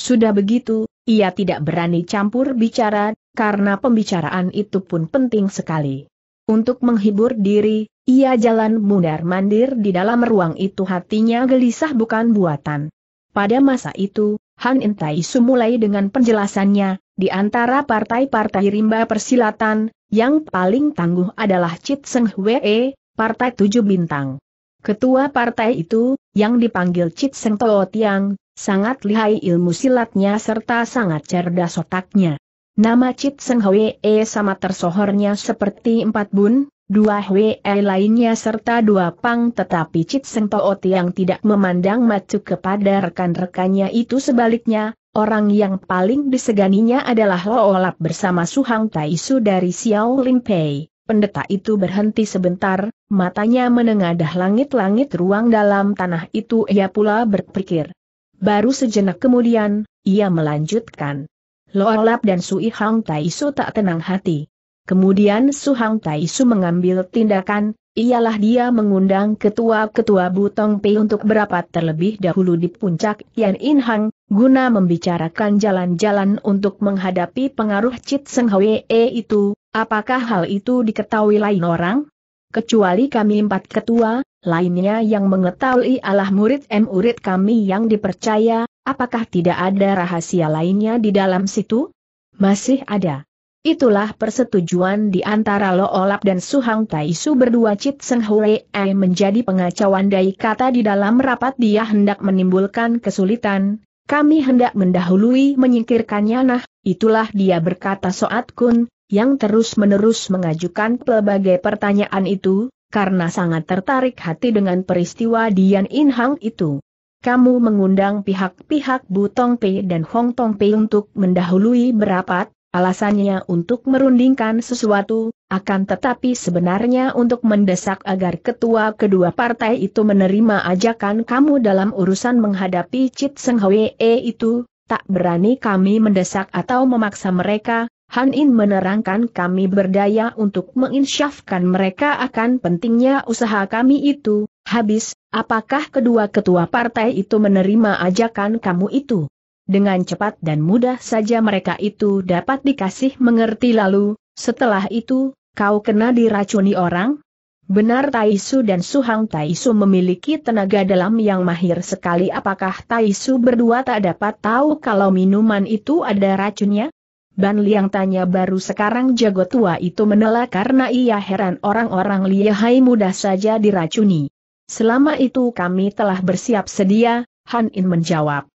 Sudah begitu, ia tidak berani campur bicara, karena pembicaraan itu pun penting sekali. Untuk menghibur diri, ia jalan mundar-mandir di dalam ruang itu hatinya gelisah bukan buatan. Pada masa itu, Han Entai mulai dengan penjelasannya, di antara partai-partai rimba persilatan, yang paling tangguh adalah Chit Seng Hwee, Partai Tujuh Bintang. Ketua partai itu, yang dipanggil Chit Seng Toh Tiang, sangat lihai ilmu silatnya serta sangat cerdas otaknya. Nama Chit Seng Hwee sama tersohornya seperti empat bun, dua Hwee lainnya serta dua pang tetapi Chit Seng Toh Tiang tidak memandang macu kepada rekan-rekannya itu sebaliknya, Orang yang paling diseganinya adalah Loolap bersama Suhang Taisu dari Xiao Pei. Pendeta itu berhenti sebentar, matanya menengadah langit-langit ruang dalam tanah itu ia pula berpikir. Baru sejenak kemudian, ia melanjutkan. Loolap dan Su Hang Taisu tak tenang hati. Kemudian Su Hang Taisu mengambil tindakan, ialah dia mengundang ketua-ketua Butong Pei untuk berapat terlebih dahulu di puncak Yan In Hang, guna membicarakan jalan-jalan untuk menghadapi pengaruh Chit Seng Hwe e itu, apakah hal itu diketahui lain orang? Kecuali kami empat ketua, lainnya yang mengetahui Allah murid murid kami yang dipercaya, apakah tidak ada rahasia lainnya di dalam situ? Masih ada. Itulah persetujuan di antara Lo Olap dan Suhang Taisu berdua Cit Seng Hwe Ai menjadi pengacauan dai kata di dalam rapat dia hendak menimbulkan kesulitan, kami hendak mendahului menyingkirkannya nah, itulah dia berkata Soat Kun, yang terus-menerus mengajukan pelbagai pertanyaan itu, karena sangat tertarik hati dengan peristiwa Dian In Hang itu kamu mengundang pihak-pihak Butong Pei dan Hong Tong Pei untuk mendahului berapat, Alasannya untuk merundingkan sesuatu, akan tetapi sebenarnya untuk mendesak agar ketua kedua partai itu menerima ajakan kamu dalam urusan menghadapi Chit Seng Hwee itu, tak berani kami mendesak atau memaksa mereka, Han In menerangkan kami berdaya untuk menginsyafkan mereka akan pentingnya usaha kami itu, habis, apakah kedua ketua partai itu menerima ajakan kamu itu? Dengan cepat dan mudah saja mereka itu dapat dikasih mengerti lalu, setelah itu, kau kena diracuni orang? Benar Taisu dan Suhang Taisu memiliki tenaga dalam yang mahir sekali apakah Taisu berdua tak dapat tahu kalau minuman itu ada racunnya? Ban Liang tanya baru sekarang jago tua itu menela karena ia heran orang-orang lihai mudah saja diracuni. Selama itu kami telah bersiap sedia, Han In menjawab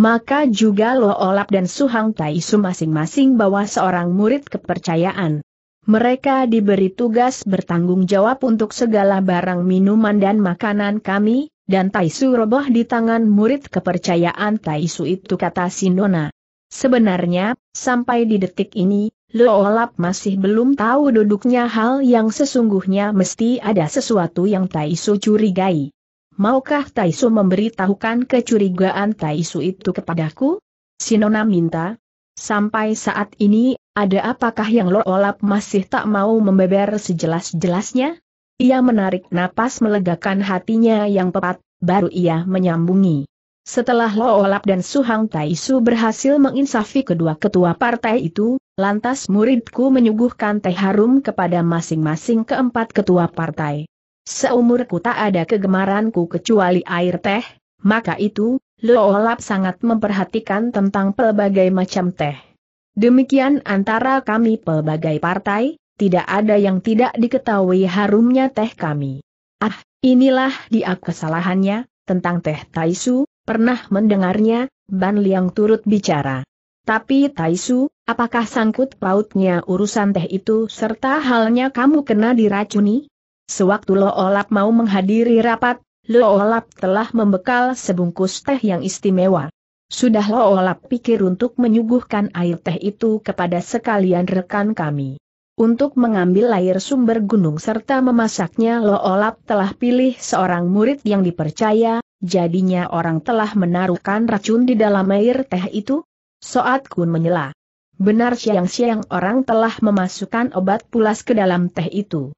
maka juga Lo Olap dan Suhang Taisu masing-masing bawa seorang murid kepercayaan. Mereka diberi tugas bertanggung jawab untuk segala barang minuman dan makanan kami, dan Taisu roboh di tangan murid kepercayaan Taisu itu kata Sinona. Sebenarnya, sampai di detik ini, Lo Olap masih belum tahu duduknya hal yang sesungguhnya mesti ada sesuatu yang Taisu curigai maukah Taisu memberitahukan kecurigaan Taisu itu kepadaku? Sinona minta. Sampai saat ini, ada apakah yang Lo Olap masih tak mau membeber sejelas-jelasnya? Ia menarik napas melegakan hatinya yang pepat, baru ia menyambungi. Setelah Lo Olap dan Suhang Taisu berhasil menginsafi kedua ketua partai itu, lantas muridku menyuguhkan teh harum kepada masing-masing keempat ketua partai. Seumurku tak ada kegemaranku kecuali air teh, maka itu, Loolap sangat memperhatikan tentang pelbagai macam teh. Demikian antara kami pelbagai partai, tidak ada yang tidak diketahui harumnya teh kami. Ah, inilah dia kesalahannya, tentang teh Taisu, pernah mendengarnya, Ban Liang turut bicara. Tapi Taisu, apakah sangkut pautnya urusan teh itu serta halnya kamu kena diracuni? Sewaktu Lo Olap mau menghadiri rapat, Lo Olap telah membekal sebungkus teh yang istimewa. Sudah Lo Olap pikir untuk menyuguhkan air teh itu kepada sekalian rekan kami. Untuk mengambil air sumber gunung serta memasaknya Lo Olap telah pilih seorang murid yang dipercaya, jadinya orang telah menaruhkan racun di dalam air teh itu? Soat Kun menyela. Benar siang-siang orang telah memasukkan obat pulas ke dalam teh itu.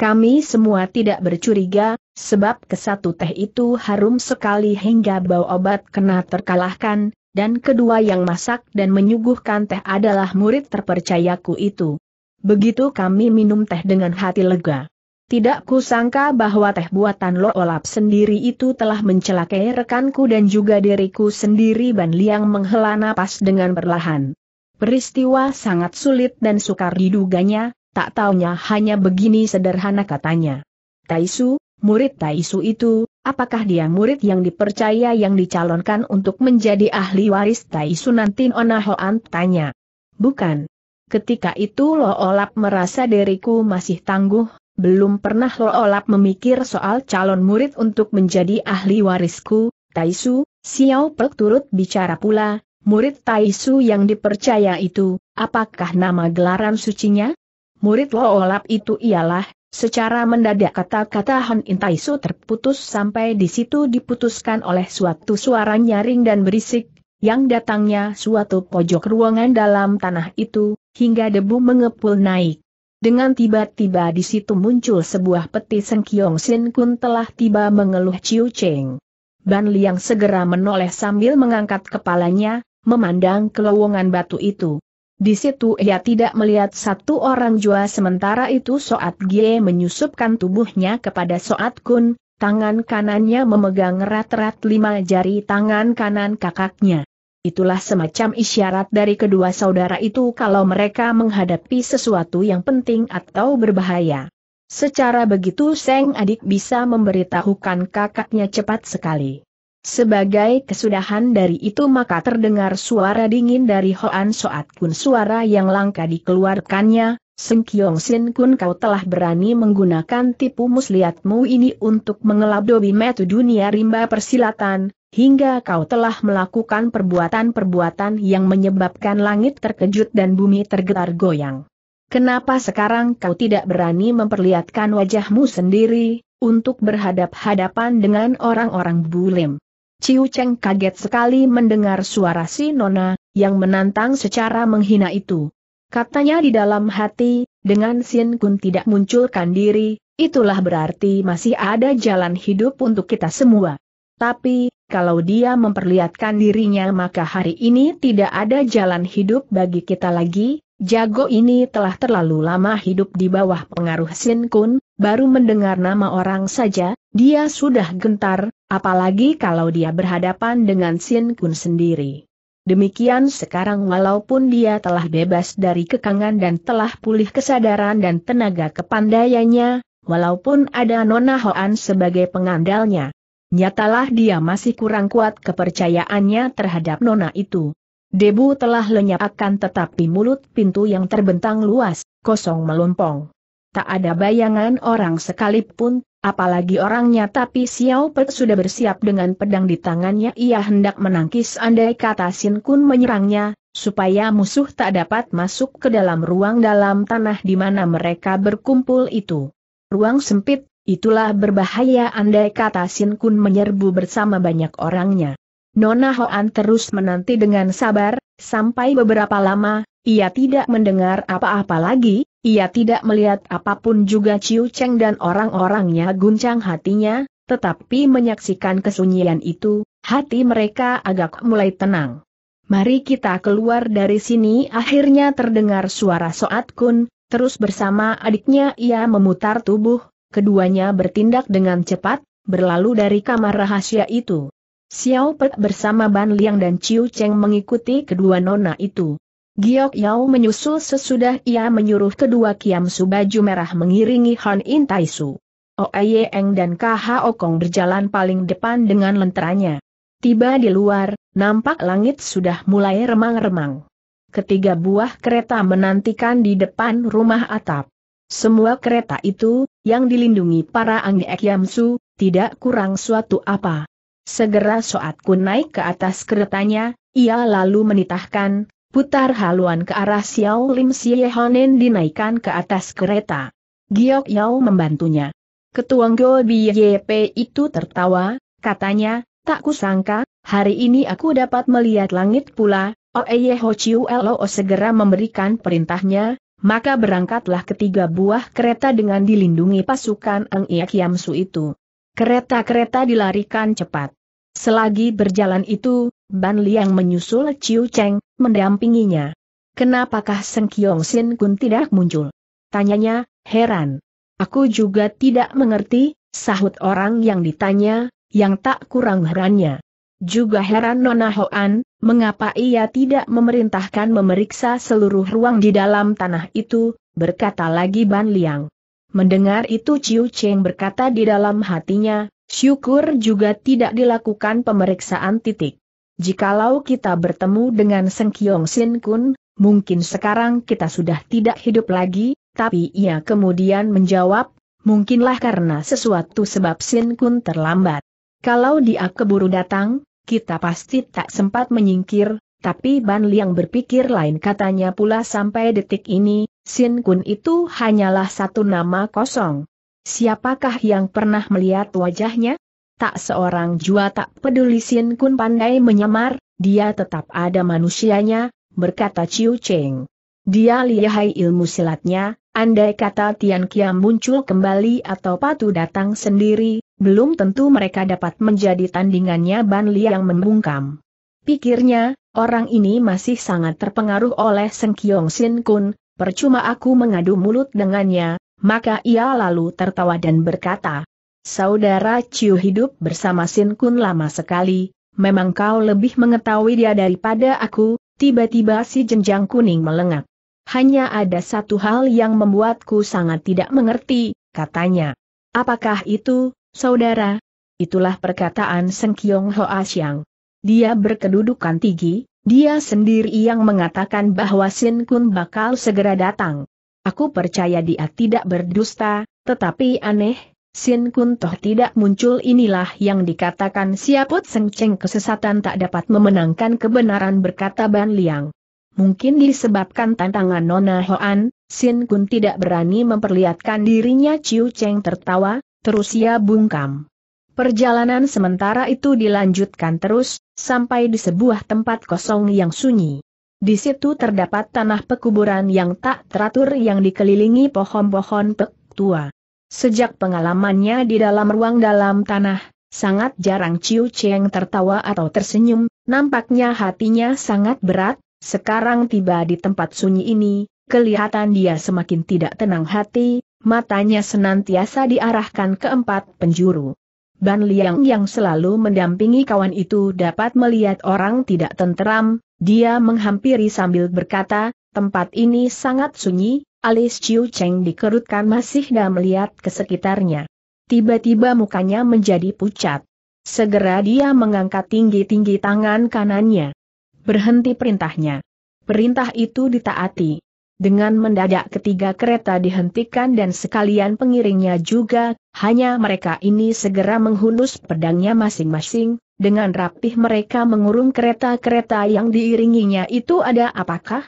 Kami semua tidak bercuriga, sebab kesatu teh itu harum sekali hingga bau obat kena terkalahkan, dan kedua yang masak dan menyuguhkan teh adalah murid terpercayaku itu. Begitu kami minum teh dengan hati lega. Tidak kusangka bahwa teh buatan Lo Olap sendiri itu telah mencelakai rekanku dan juga diriku sendiri Ban Liang menghela napas dengan perlahan. Peristiwa sangat sulit dan sukar diduganya, tak taunya hanya begini sederhana katanya. Taisu, murid Taisu itu, apakah dia murid yang dipercaya yang dicalonkan untuk menjadi ahli waris Taisu nanti Ona Hoan tanya. Bukan. Ketika itu Lo Olap merasa diriku masih tangguh, belum pernah Lo Olap memikir soal calon murid untuk menjadi ahli warisku, Taisu, Xiao Pek turut bicara pula, murid Taisu yang dipercaya itu, apakah nama gelaran sucinya? murid Lo Olap itu ialah, secara mendadak kata-kata Han Intaisu terputus sampai di situ diputuskan oleh suatu suara nyaring dan berisik, yang datangnya suatu pojok ruangan dalam tanah itu, hingga debu mengepul naik. Dengan tiba-tiba di situ muncul sebuah peti Seng Kiong Sin Kun telah tiba mengeluh Ciu Cheng. Ban Liang segera menoleh sambil mengangkat kepalanya, memandang ke lowongan batu itu. Di situ ia tidak melihat satu orang jua sementara itu Soat Gie menyusupkan tubuhnya kepada Soat Kun, tangan kanannya memegang rat-rat lima jari tangan kanan kakaknya. Itulah semacam isyarat dari kedua saudara itu kalau mereka menghadapi sesuatu yang penting atau berbahaya. Secara begitu Seng adik bisa memberitahukan kakaknya cepat sekali. Sebagai kesudahan dari itu maka terdengar suara dingin dari Hoan Soat Kun suara yang langka dikeluarkannya, Seng Kiong Sin Kun kau telah berani menggunakan tipu muslihatmu ini untuk mengelabdobi metu dunia rimba persilatan, hingga kau telah melakukan perbuatan-perbuatan yang menyebabkan langit terkejut dan bumi tergetar goyang. Kenapa sekarang kau tidak berani memperlihatkan wajahmu sendiri, untuk berhadap-hadapan dengan orang-orang bulim. Ciu Cheng kaget sekali mendengar suara si Nona, yang menantang secara menghina itu. Katanya di dalam hati, dengan Sin Kun tidak munculkan diri, itulah berarti masih ada jalan hidup untuk kita semua. Tapi, kalau dia memperlihatkan dirinya maka hari ini tidak ada jalan hidup bagi kita lagi, jago ini telah terlalu lama hidup di bawah pengaruh Sin Kun, baru mendengar nama orang saja, dia sudah gentar, Apalagi kalau dia berhadapan dengan Sin Kun sendiri. Demikian sekarang walaupun dia telah bebas dari kekangan dan telah pulih kesadaran dan tenaga kepandaiannya, walaupun ada Nona Hoan sebagai pengandalnya. Nyatalah dia masih kurang kuat kepercayaannya terhadap Nona itu. Debu telah lenyap akan tetapi mulut pintu yang terbentang luas, kosong melompong. Tak ada bayangan orang sekalipun, Apalagi orangnya tapi Xiao Pet sudah bersiap dengan pedang di tangannya ia hendak menangkis andai kata Sin Kun menyerangnya, supaya musuh tak dapat masuk ke dalam ruang dalam tanah di mana mereka berkumpul itu. Ruang sempit, itulah berbahaya andai kata Sin Kun menyerbu bersama banyak orangnya. Nona Hoan terus menanti dengan sabar, sampai beberapa lama, ia tidak mendengar apa-apa lagi, ia tidak melihat apapun juga Ciu Cheng dan orang-orangnya guncang hatinya, tetapi menyaksikan kesunyian itu, hati mereka agak mulai tenang. Mari kita keluar dari sini akhirnya terdengar suara Soat Kun, terus bersama adiknya ia memutar tubuh, keduanya bertindak dengan cepat, berlalu dari kamar rahasia itu. Xiao Pe bersama Ban Liang dan Ciu Cheng mengikuti kedua nona itu. Giok Yao menyusul sesudah ia menyuruh kedua Kiam Su baju merah mengiringi Han Intaisu, Tai Su. Oeyeng dan KHO Okong berjalan paling depan dengan lenteranya. Tiba di luar, nampak langit sudah mulai remang-remang. Ketiga buah kereta menantikan di depan rumah atap. Semua kereta itu, yang dilindungi para Angge Kiam Su, tidak kurang suatu apa. Segera Soat Kun naik ke atas keretanya, ia lalu menitahkan, Putar haluan ke arah Xiao Lim Xie Honen dinaikkan ke atas kereta. Giok Yao membantunya. Ketua Ketuanggo BYP itu tertawa, katanya, tak kusangka, hari ini aku dapat melihat langit pula, Oeye oh, Ho Chiu Lo segera memberikan perintahnya, maka berangkatlah ketiga buah kereta dengan dilindungi pasukan Eng Ia Kiam Su itu. Kereta-kereta dilarikan cepat. Selagi berjalan itu, Ban Liang menyusul Ciu Cheng, mendampinginya. Kenapakah Seng Kiong Sin Kun tidak muncul? Tanyanya, heran. Aku juga tidak mengerti, sahut orang yang ditanya, yang tak kurang herannya. Juga heran Nona Hoan, mengapa ia tidak memerintahkan memeriksa seluruh ruang di dalam tanah itu, berkata lagi Ban Liang. Mendengar itu Ciu Cheng berkata di dalam hatinya, syukur juga tidak dilakukan pemeriksaan titik. Jikalau kita bertemu dengan Seng Kiong Sin Kun, mungkin sekarang kita sudah tidak hidup lagi, tapi ia kemudian menjawab, mungkinlah karena sesuatu sebab Sin Kun terlambat. Kalau dia keburu datang, kita pasti tak sempat menyingkir, tapi Ban Liang berpikir lain katanya pula sampai detik ini, Sin Kun itu hanyalah satu nama kosong. Siapakah yang pernah melihat wajahnya? Tak seorang jua tak peduli Sin Kun pandai menyamar, dia tetap ada manusianya, berkata Chiu Cheng. Dia lihai ilmu silatnya, andai kata Tian Kiam muncul kembali atau patu datang sendiri, belum tentu mereka dapat menjadi tandingannya Ban Li yang membungkam. Pikirnya, orang ini masih sangat terpengaruh oleh Seng Kiong Sin Kun, percuma aku mengadu mulut dengannya, maka ia lalu tertawa dan berkata, Saudara Ciu hidup bersama Sin Kun lama sekali, memang kau lebih mengetahui dia daripada aku, tiba-tiba si jenjang kuning melengak. Hanya ada satu hal yang membuatku sangat tidak mengerti, katanya. Apakah itu, saudara? Itulah perkataan Seng Kiong Hoa Siang. Dia berkedudukan tinggi, dia sendiri yang mengatakan bahwa Sin Kun bakal segera datang. Aku percaya dia tidak berdusta, tetapi aneh, Sin Kun Toh tidak muncul inilah yang dikatakan siaput sengceng kesesatan tak dapat memenangkan kebenaran berkata Ban Liang. Mungkin disebabkan tantangan Nona Hoan, Sin Kun tidak berani memperlihatkan dirinya Ciu Cheng tertawa, terus ia bungkam. Perjalanan sementara itu dilanjutkan terus, sampai di sebuah tempat kosong yang sunyi. Di situ terdapat tanah pekuburan yang tak teratur yang dikelilingi pohon-pohon tua. Sejak pengalamannya di dalam ruang dalam tanah, sangat jarang Ciu Cheng tertawa atau tersenyum, nampaknya hatinya sangat berat, sekarang tiba di tempat sunyi ini, kelihatan dia semakin tidak tenang hati, matanya senantiasa diarahkan ke empat penjuru. Ban Liang yang selalu mendampingi kawan itu dapat melihat orang tidak tenteram, dia menghampiri sambil berkata, tempat ini sangat sunyi, Alis Chiu Cheng dikerutkan masih dan melihat ke sekitarnya. Tiba-tiba mukanya menjadi pucat. Segera dia mengangkat tinggi-tinggi tangan kanannya. Berhenti perintahnya. Perintah itu ditaati. Dengan mendadak ketiga kereta dihentikan dan sekalian pengiringnya juga, hanya mereka ini segera menghunus pedangnya masing-masing, dengan rapih mereka mengurung kereta-kereta yang diiringinya itu ada apakah?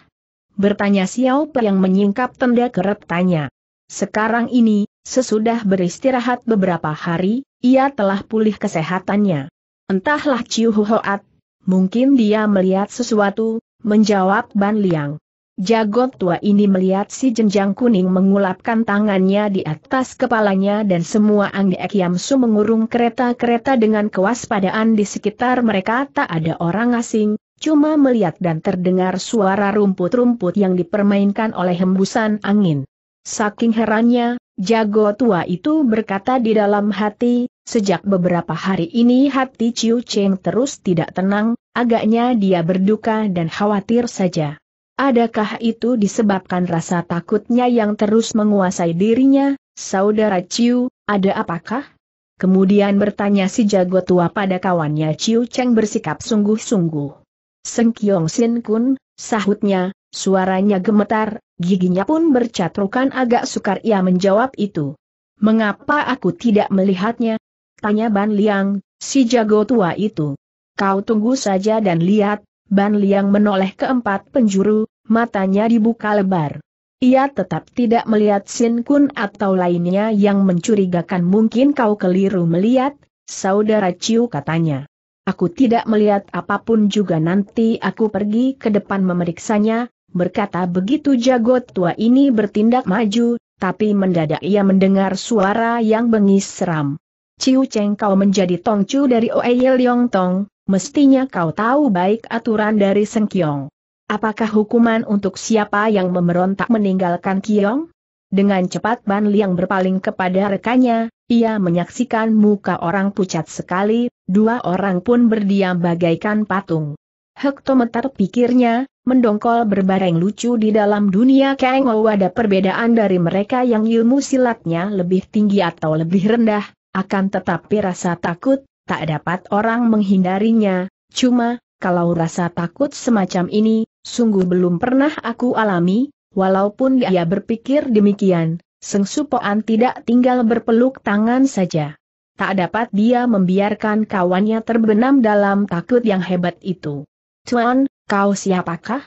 Bertanya Xiao Pe yang menyingkap tenda keretanya. tanya. Sekarang ini, sesudah beristirahat beberapa hari, ia telah pulih kesehatannya. Entahlah Ciu Hoat, mungkin dia melihat sesuatu, menjawab Ban Liang. Jagot tua ini melihat si jenjang kuning mengulapkan tangannya di atas kepalanya dan semua Angdek Yamsu mengurung kereta-kereta dengan kewaspadaan di sekitar mereka tak ada orang asing, cuma melihat dan terdengar suara rumput-rumput yang dipermainkan oleh hembusan angin. Saking herannya, jago tua itu berkata di dalam hati, sejak beberapa hari ini hati Ciu Cheng terus tidak tenang, agaknya dia berduka dan khawatir saja. Adakah itu disebabkan rasa takutnya yang terus menguasai dirinya, saudara Ciu, ada apakah? Kemudian bertanya si jago tua pada kawannya Ciu Cheng bersikap sungguh-sungguh. Seng Kiong Sin Kun, sahutnya, suaranya gemetar, giginya pun bercatrukan agak sukar ia menjawab itu. Mengapa aku tidak melihatnya? Tanya Ban Liang, si jago tua itu. Kau tunggu saja dan lihat, Ban Liang menoleh keempat penjuru, matanya dibuka lebar. Ia tetap tidak melihat Sin Kun atau lainnya yang mencurigakan mungkin kau keliru melihat, saudara Ciu katanya. Aku tidak melihat apapun juga nanti aku pergi ke depan memeriksanya, berkata begitu jago tua ini bertindak maju, tapi mendadak ia mendengar suara yang bengis seram. Ciu Cheng kau menjadi tongcu dari Oeyel Yong Tong, mestinya kau tahu baik aturan dari Sengkiong. Apakah hukuman untuk siapa yang memberontak meninggalkan Kiong? Dengan cepat Ban Liang berpaling kepada rekannya, ia menyaksikan muka orang pucat sekali, dua orang pun berdiam bagaikan patung. Hektometer pikirnya, mendongkol berbareng lucu di dalam dunia Kang ada perbedaan dari mereka yang ilmu silatnya lebih tinggi atau lebih rendah, akan tetapi rasa takut, tak dapat orang menghindarinya, cuma, kalau rasa takut semacam ini, sungguh belum pernah aku alami, walaupun dia berpikir demikian, Seng Supoan tidak tinggal berpeluk tangan saja tak dapat dia membiarkan kawannya terbenam dalam takut yang hebat itu. Tuan, kau siapakah?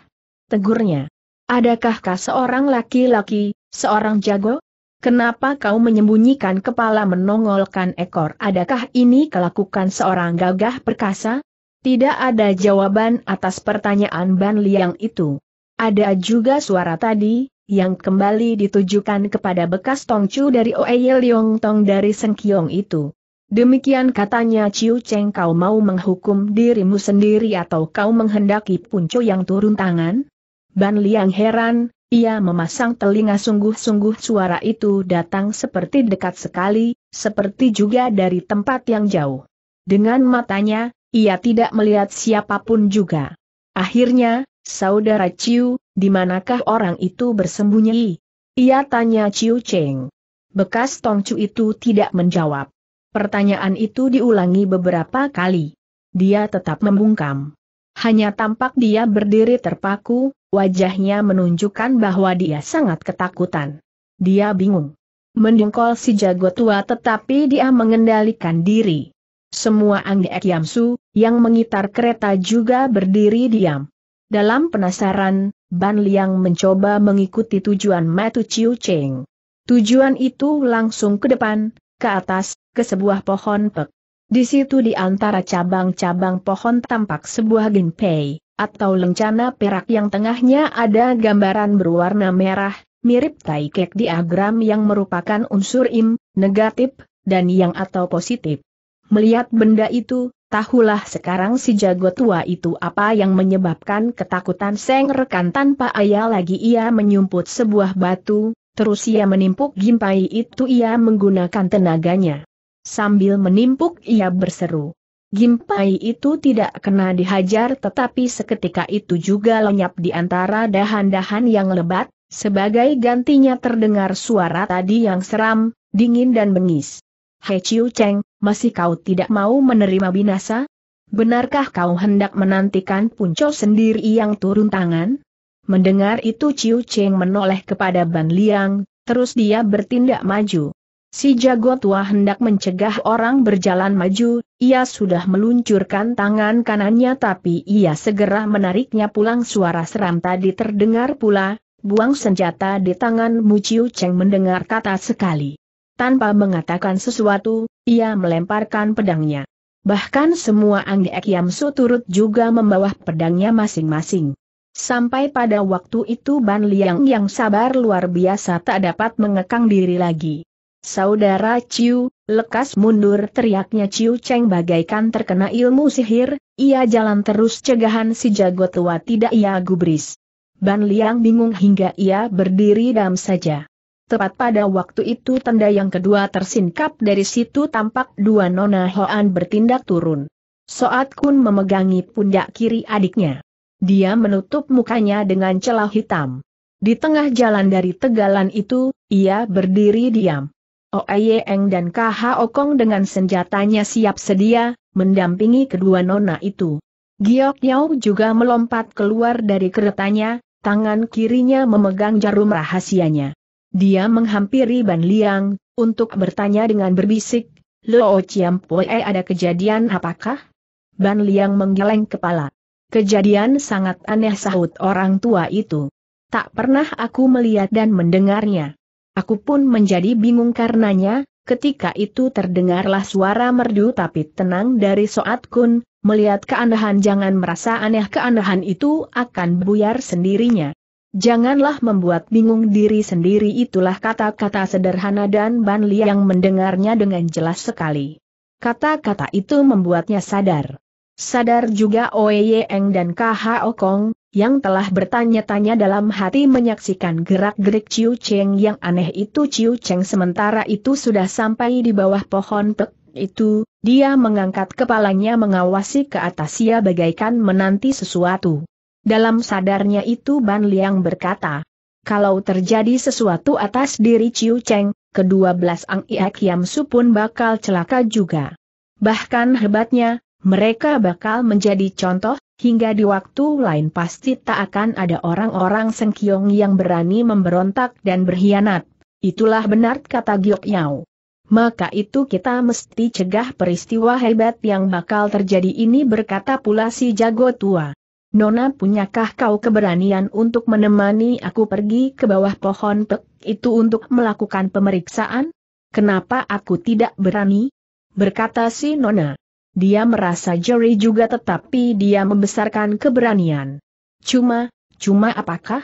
Tegurnya. Adakah kau seorang laki-laki, seorang jago? Kenapa kau menyembunyikan kepala menongolkan ekor? Adakah ini kelakukan seorang gagah perkasa? Tidak ada jawaban atas pertanyaan Ban Liang itu. Ada juga suara tadi, yang kembali ditujukan kepada bekas Tongcu dari Oeye Liong Tong dari Sengkiong itu. Demikian katanya Ciu Cheng kau mau menghukum dirimu sendiri atau kau menghendaki punco yang turun tangan? Ban Liang heran, ia memasang telinga sungguh-sungguh suara itu datang seperti dekat sekali, seperti juga dari tempat yang jauh. Dengan matanya, ia tidak melihat siapapun juga. Akhirnya, saudara Ciu, di manakah orang itu bersembunyi? Ia tanya Ciu Cheng. Bekas Tongcu itu tidak menjawab. Pertanyaan itu diulangi beberapa kali. Dia tetap membungkam. Hanya tampak dia berdiri terpaku, wajahnya menunjukkan bahwa dia sangat ketakutan. Dia bingung. Mendengkol si jago tua tetapi dia mengendalikan diri. Semua Angge Yamsu, yang mengitar kereta juga berdiri diam. Dalam penasaran, Ban Liang mencoba mengikuti tujuan Matu Chiu Cheng. Tujuan itu langsung ke depan, ke atas, ke sebuah pohon pek. Di situ di antara cabang-cabang pohon tampak sebuah ginpei, atau lencana perak yang tengahnya ada gambaran berwarna merah, mirip taikek diagram yang merupakan unsur im, negatif, dan yang atau positif. Melihat benda itu, tahulah sekarang si jago tua itu apa yang menyebabkan ketakutan Seng Rekan tanpa ayah lagi ia menyumput sebuah batu, terus ia menimpuk gimpai itu ia menggunakan tenaganya. Sambil menimpuk ia berseru. Gimpai itu tidak kena dihajar tetapi seketika itu juga lenyap di antara dahan-dahan yang lebat, sebagai gantinya terdengar suara tadi yang seram, dingin dan bengis. Hei Chiu Cheng, masih kau tidak mau menerima binasa? Benarkah kau hendak menantikan punco sendiri yang turun tangan? Mendengar itu Chiu Cheng menoleh kepada Ban Liang, terus dia bertindak maju. Si jago tua hendak mencegah orang berjalan maju, ia sudah meluncurkan tangan kanannya tapi ia segera menariknya pulang suara seram tadi terdengar pula, buang senjata di tangan Mu Chiu Cheng mendengar kata sekali. Tanpa mengatakan sesuatu, ia melemparkan pedangnya. Bahkan semua anggota Yamsu turut juga membawa pedangnya masing-masing. Sampai pada waktu itu Ban Liang yang sabar luar biasa tak dapat mengekang diri lagi. Saudara Ciu, lekas mundur teriaknya Ciu Cheng bagaikan terkena ilmu sihir, ia jalan terus cegahan si jago tua tidak ia gubris. Ban Liang bingung hingga ia berdiri dam saja. Tepat pada waktu itu tanda yang kedua tersingkap dari situ tampak dua nona Hoan bertindak turun. Soat Kun memegangi pundak kiri adiknya. Dia menutup mukanya dengan celah hitam. Di tengah jalan dari tegalan itu, ia berdiri diam. Oeyeng oh, dan KH Okong dengan senjatanya siap sedia, mendampingi kedua nona itu. Giok Yao juga melompat keluar dari keretanya, tangan kirinya memegang jarum rahasianya. Dia menghampiri Ban Liang, untuk bertanya dengan berbisik, Lo Poe ada kejadian apakah? Ban Liang menggeleng kepala. Kejadian sangat aneh sahut orang tua itu. Tak pernah aku melihat dan mendengarnya. Aku pun menjadi bingung karenanya, ketika itu terdengarlah suara merdu tapi tenang dari Soat Kun, melihat keanehan jangan merasa aneh keanehan itu akan buyar sendirinya. Janganlah membuat bingung diri sendiri itulah kata-kata sederhana dan Ban Li yang mendengarnya dengan jelas sekali. Kata-kata itu membuatnya sadar. Sadar juga Oye Eng dan KHO Kong, yang telah bertanya-tanya dalam hati menyaksikan gerak-gerik Ciu Cheng yang aneh itu Ciu Cheng sementara itu sudah sampai di bawah pohon pek itu, dia mengangkat kepalanya mengawasi ke atas ia bagaikan menanti sesuatu. Dalam sadarnya itu Ban Liang berkata, kalau terjadi sesuatu atas diri Ciu Cheng, kedua belas Ang Iek Yam Su pun bakal celaka juga. Bahkan hebatnya, mereka bakal menjadi contoh Hingga di waktu lain pasti tak akan ada orang-orang Sengkiong yang berani memberontak dan berkhianat. Itulah benar kata Giok Yao. Maka itu kita mesti cegah peristiwa hebat yang bakal terjadi ini berkata pula si jago tua. Nona punyakah kau keberanian untuk menemani aku pergi ke bawah pohon pek itu untuk melakukan pemeriksaan? Kenapa aku tidak berani? Berkata si Nona. Dia merasa jeri juga tetapi dia membesarkan keberanian. Cuma, cuma apakah?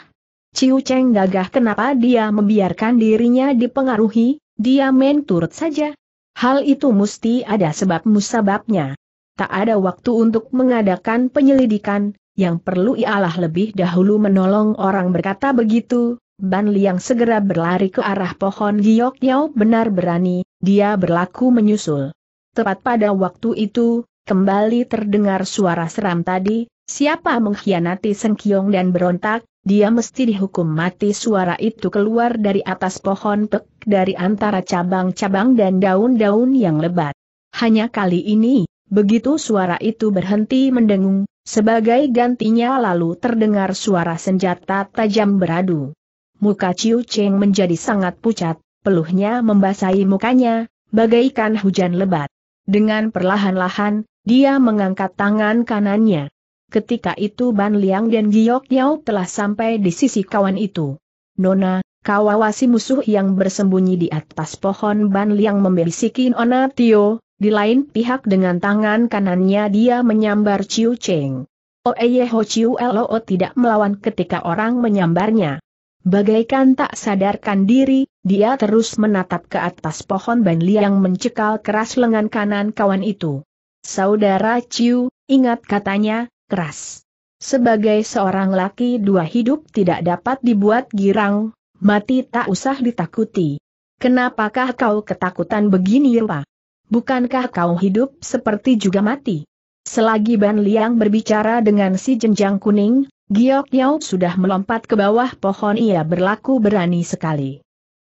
Ciu Cheng gagah kenapa dia membiarkan dirinya dipengaruhi, dia main turut saja. Hal itu mesti ada sebab musababnya. Tak ada waktu untuk mengadakan penyelidikan, yang perlu ialah lebih dahulu menolong orang berkata begitu, Ban Liang segera berlari ke arah pohon Giok Yao benar berani, dia berlaku menyusul. Tepat pada waktu itu, kembali terdengar suara seram tadi, siapa mengkhianati Sengkiong dan berontak, dia mesti dihukum mati suara itu keluar dari atas pohon pek dari antara cabang-cabang dan daun-daun yang lebat. Hanya kali ini, begitu suara itu berhenti mendengung, sebagai gantinya lalu terdengar suara senjata tajam beradu. Muka Ciu Cheng menjadi sangat pucat, peluhnya membasahi mukanya, bagaikan hujan lebat. Dengan perlahan-lahan, dia mengangkat tangan kanannya. Ketika itu Ban Liang dan Giok Yao telah sampai di sisi kawan itu. Nona, kau awasi musuh yang bersembunyi di atas pohon Ban Liang membisiki Nona Tio, di lain pihak dengan tangan kanannya dia menyambar Chiu Cheng. Oeye oh, eh, Ho Chiu Lo tidak melawan ketika orang menyambarnya. Bagaikan tak sadarkan diri, dia terus menatap ke atas pohon banlia yang mencekal keras lengan kanan kawan itu. Saudara Ciu, ingat katanya, keras. Sebagai seorang laki dua hidup tidak dapat dibuat girang, mati tak usah ditakuti. Kenapakah kau ketakutan begini rupa? Bukankah kau hidup seperti juga mati? Selagi Ban Liang berbicara dengan si jenjang kuning, Giok Yau sudah melompat ke bawah pohon ia berlaku berani sekali.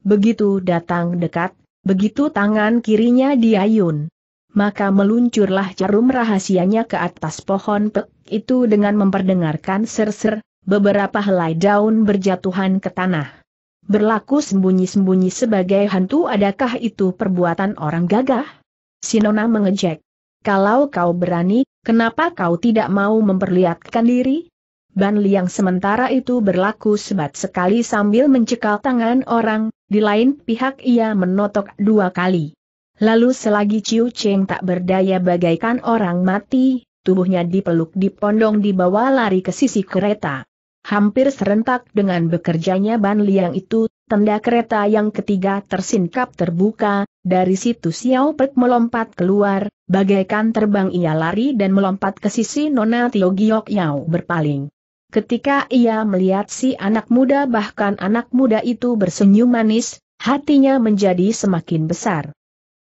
Begitu datang dekat, begitu tangan kirinya diayun. Maka meluncurlah jarum rahasianya ke atas pohon pek itu dengan memperdengarkan ser-ser, beberapa helai daun berjatuhan ke tanah. Berlaku sembunyi-sembunyi sebagai hantu adakah itu perbuatan orang gagah? Sinona mengejek. Kalau kau berani, kenapa kau tidak mau memperlihatkan diri? Ban Liang sementara itu berlaku sebat sekali sambil mencekal tangan orang, di lain pihak ia menotok dua kali. Lalu selagi Ciu Cheng tak berdaya bagaikan orang mati, tubuhnya dipeluk dipondong dibawa lari ke sisi kereta. Hampir serentak dengan bekerjanya ban liang itu, tenda kereta yang ketiga tersingkap terbuka, dari situ Xiao Pek melompat keluar, bagaikan terbang ia lari dan melompat ke sisi Nona Tio Giok Yao berpaling. Ketika ia melihat si anak muda bahkan anak muda itu bersenyum manis, hatinya menjadi semakin besar.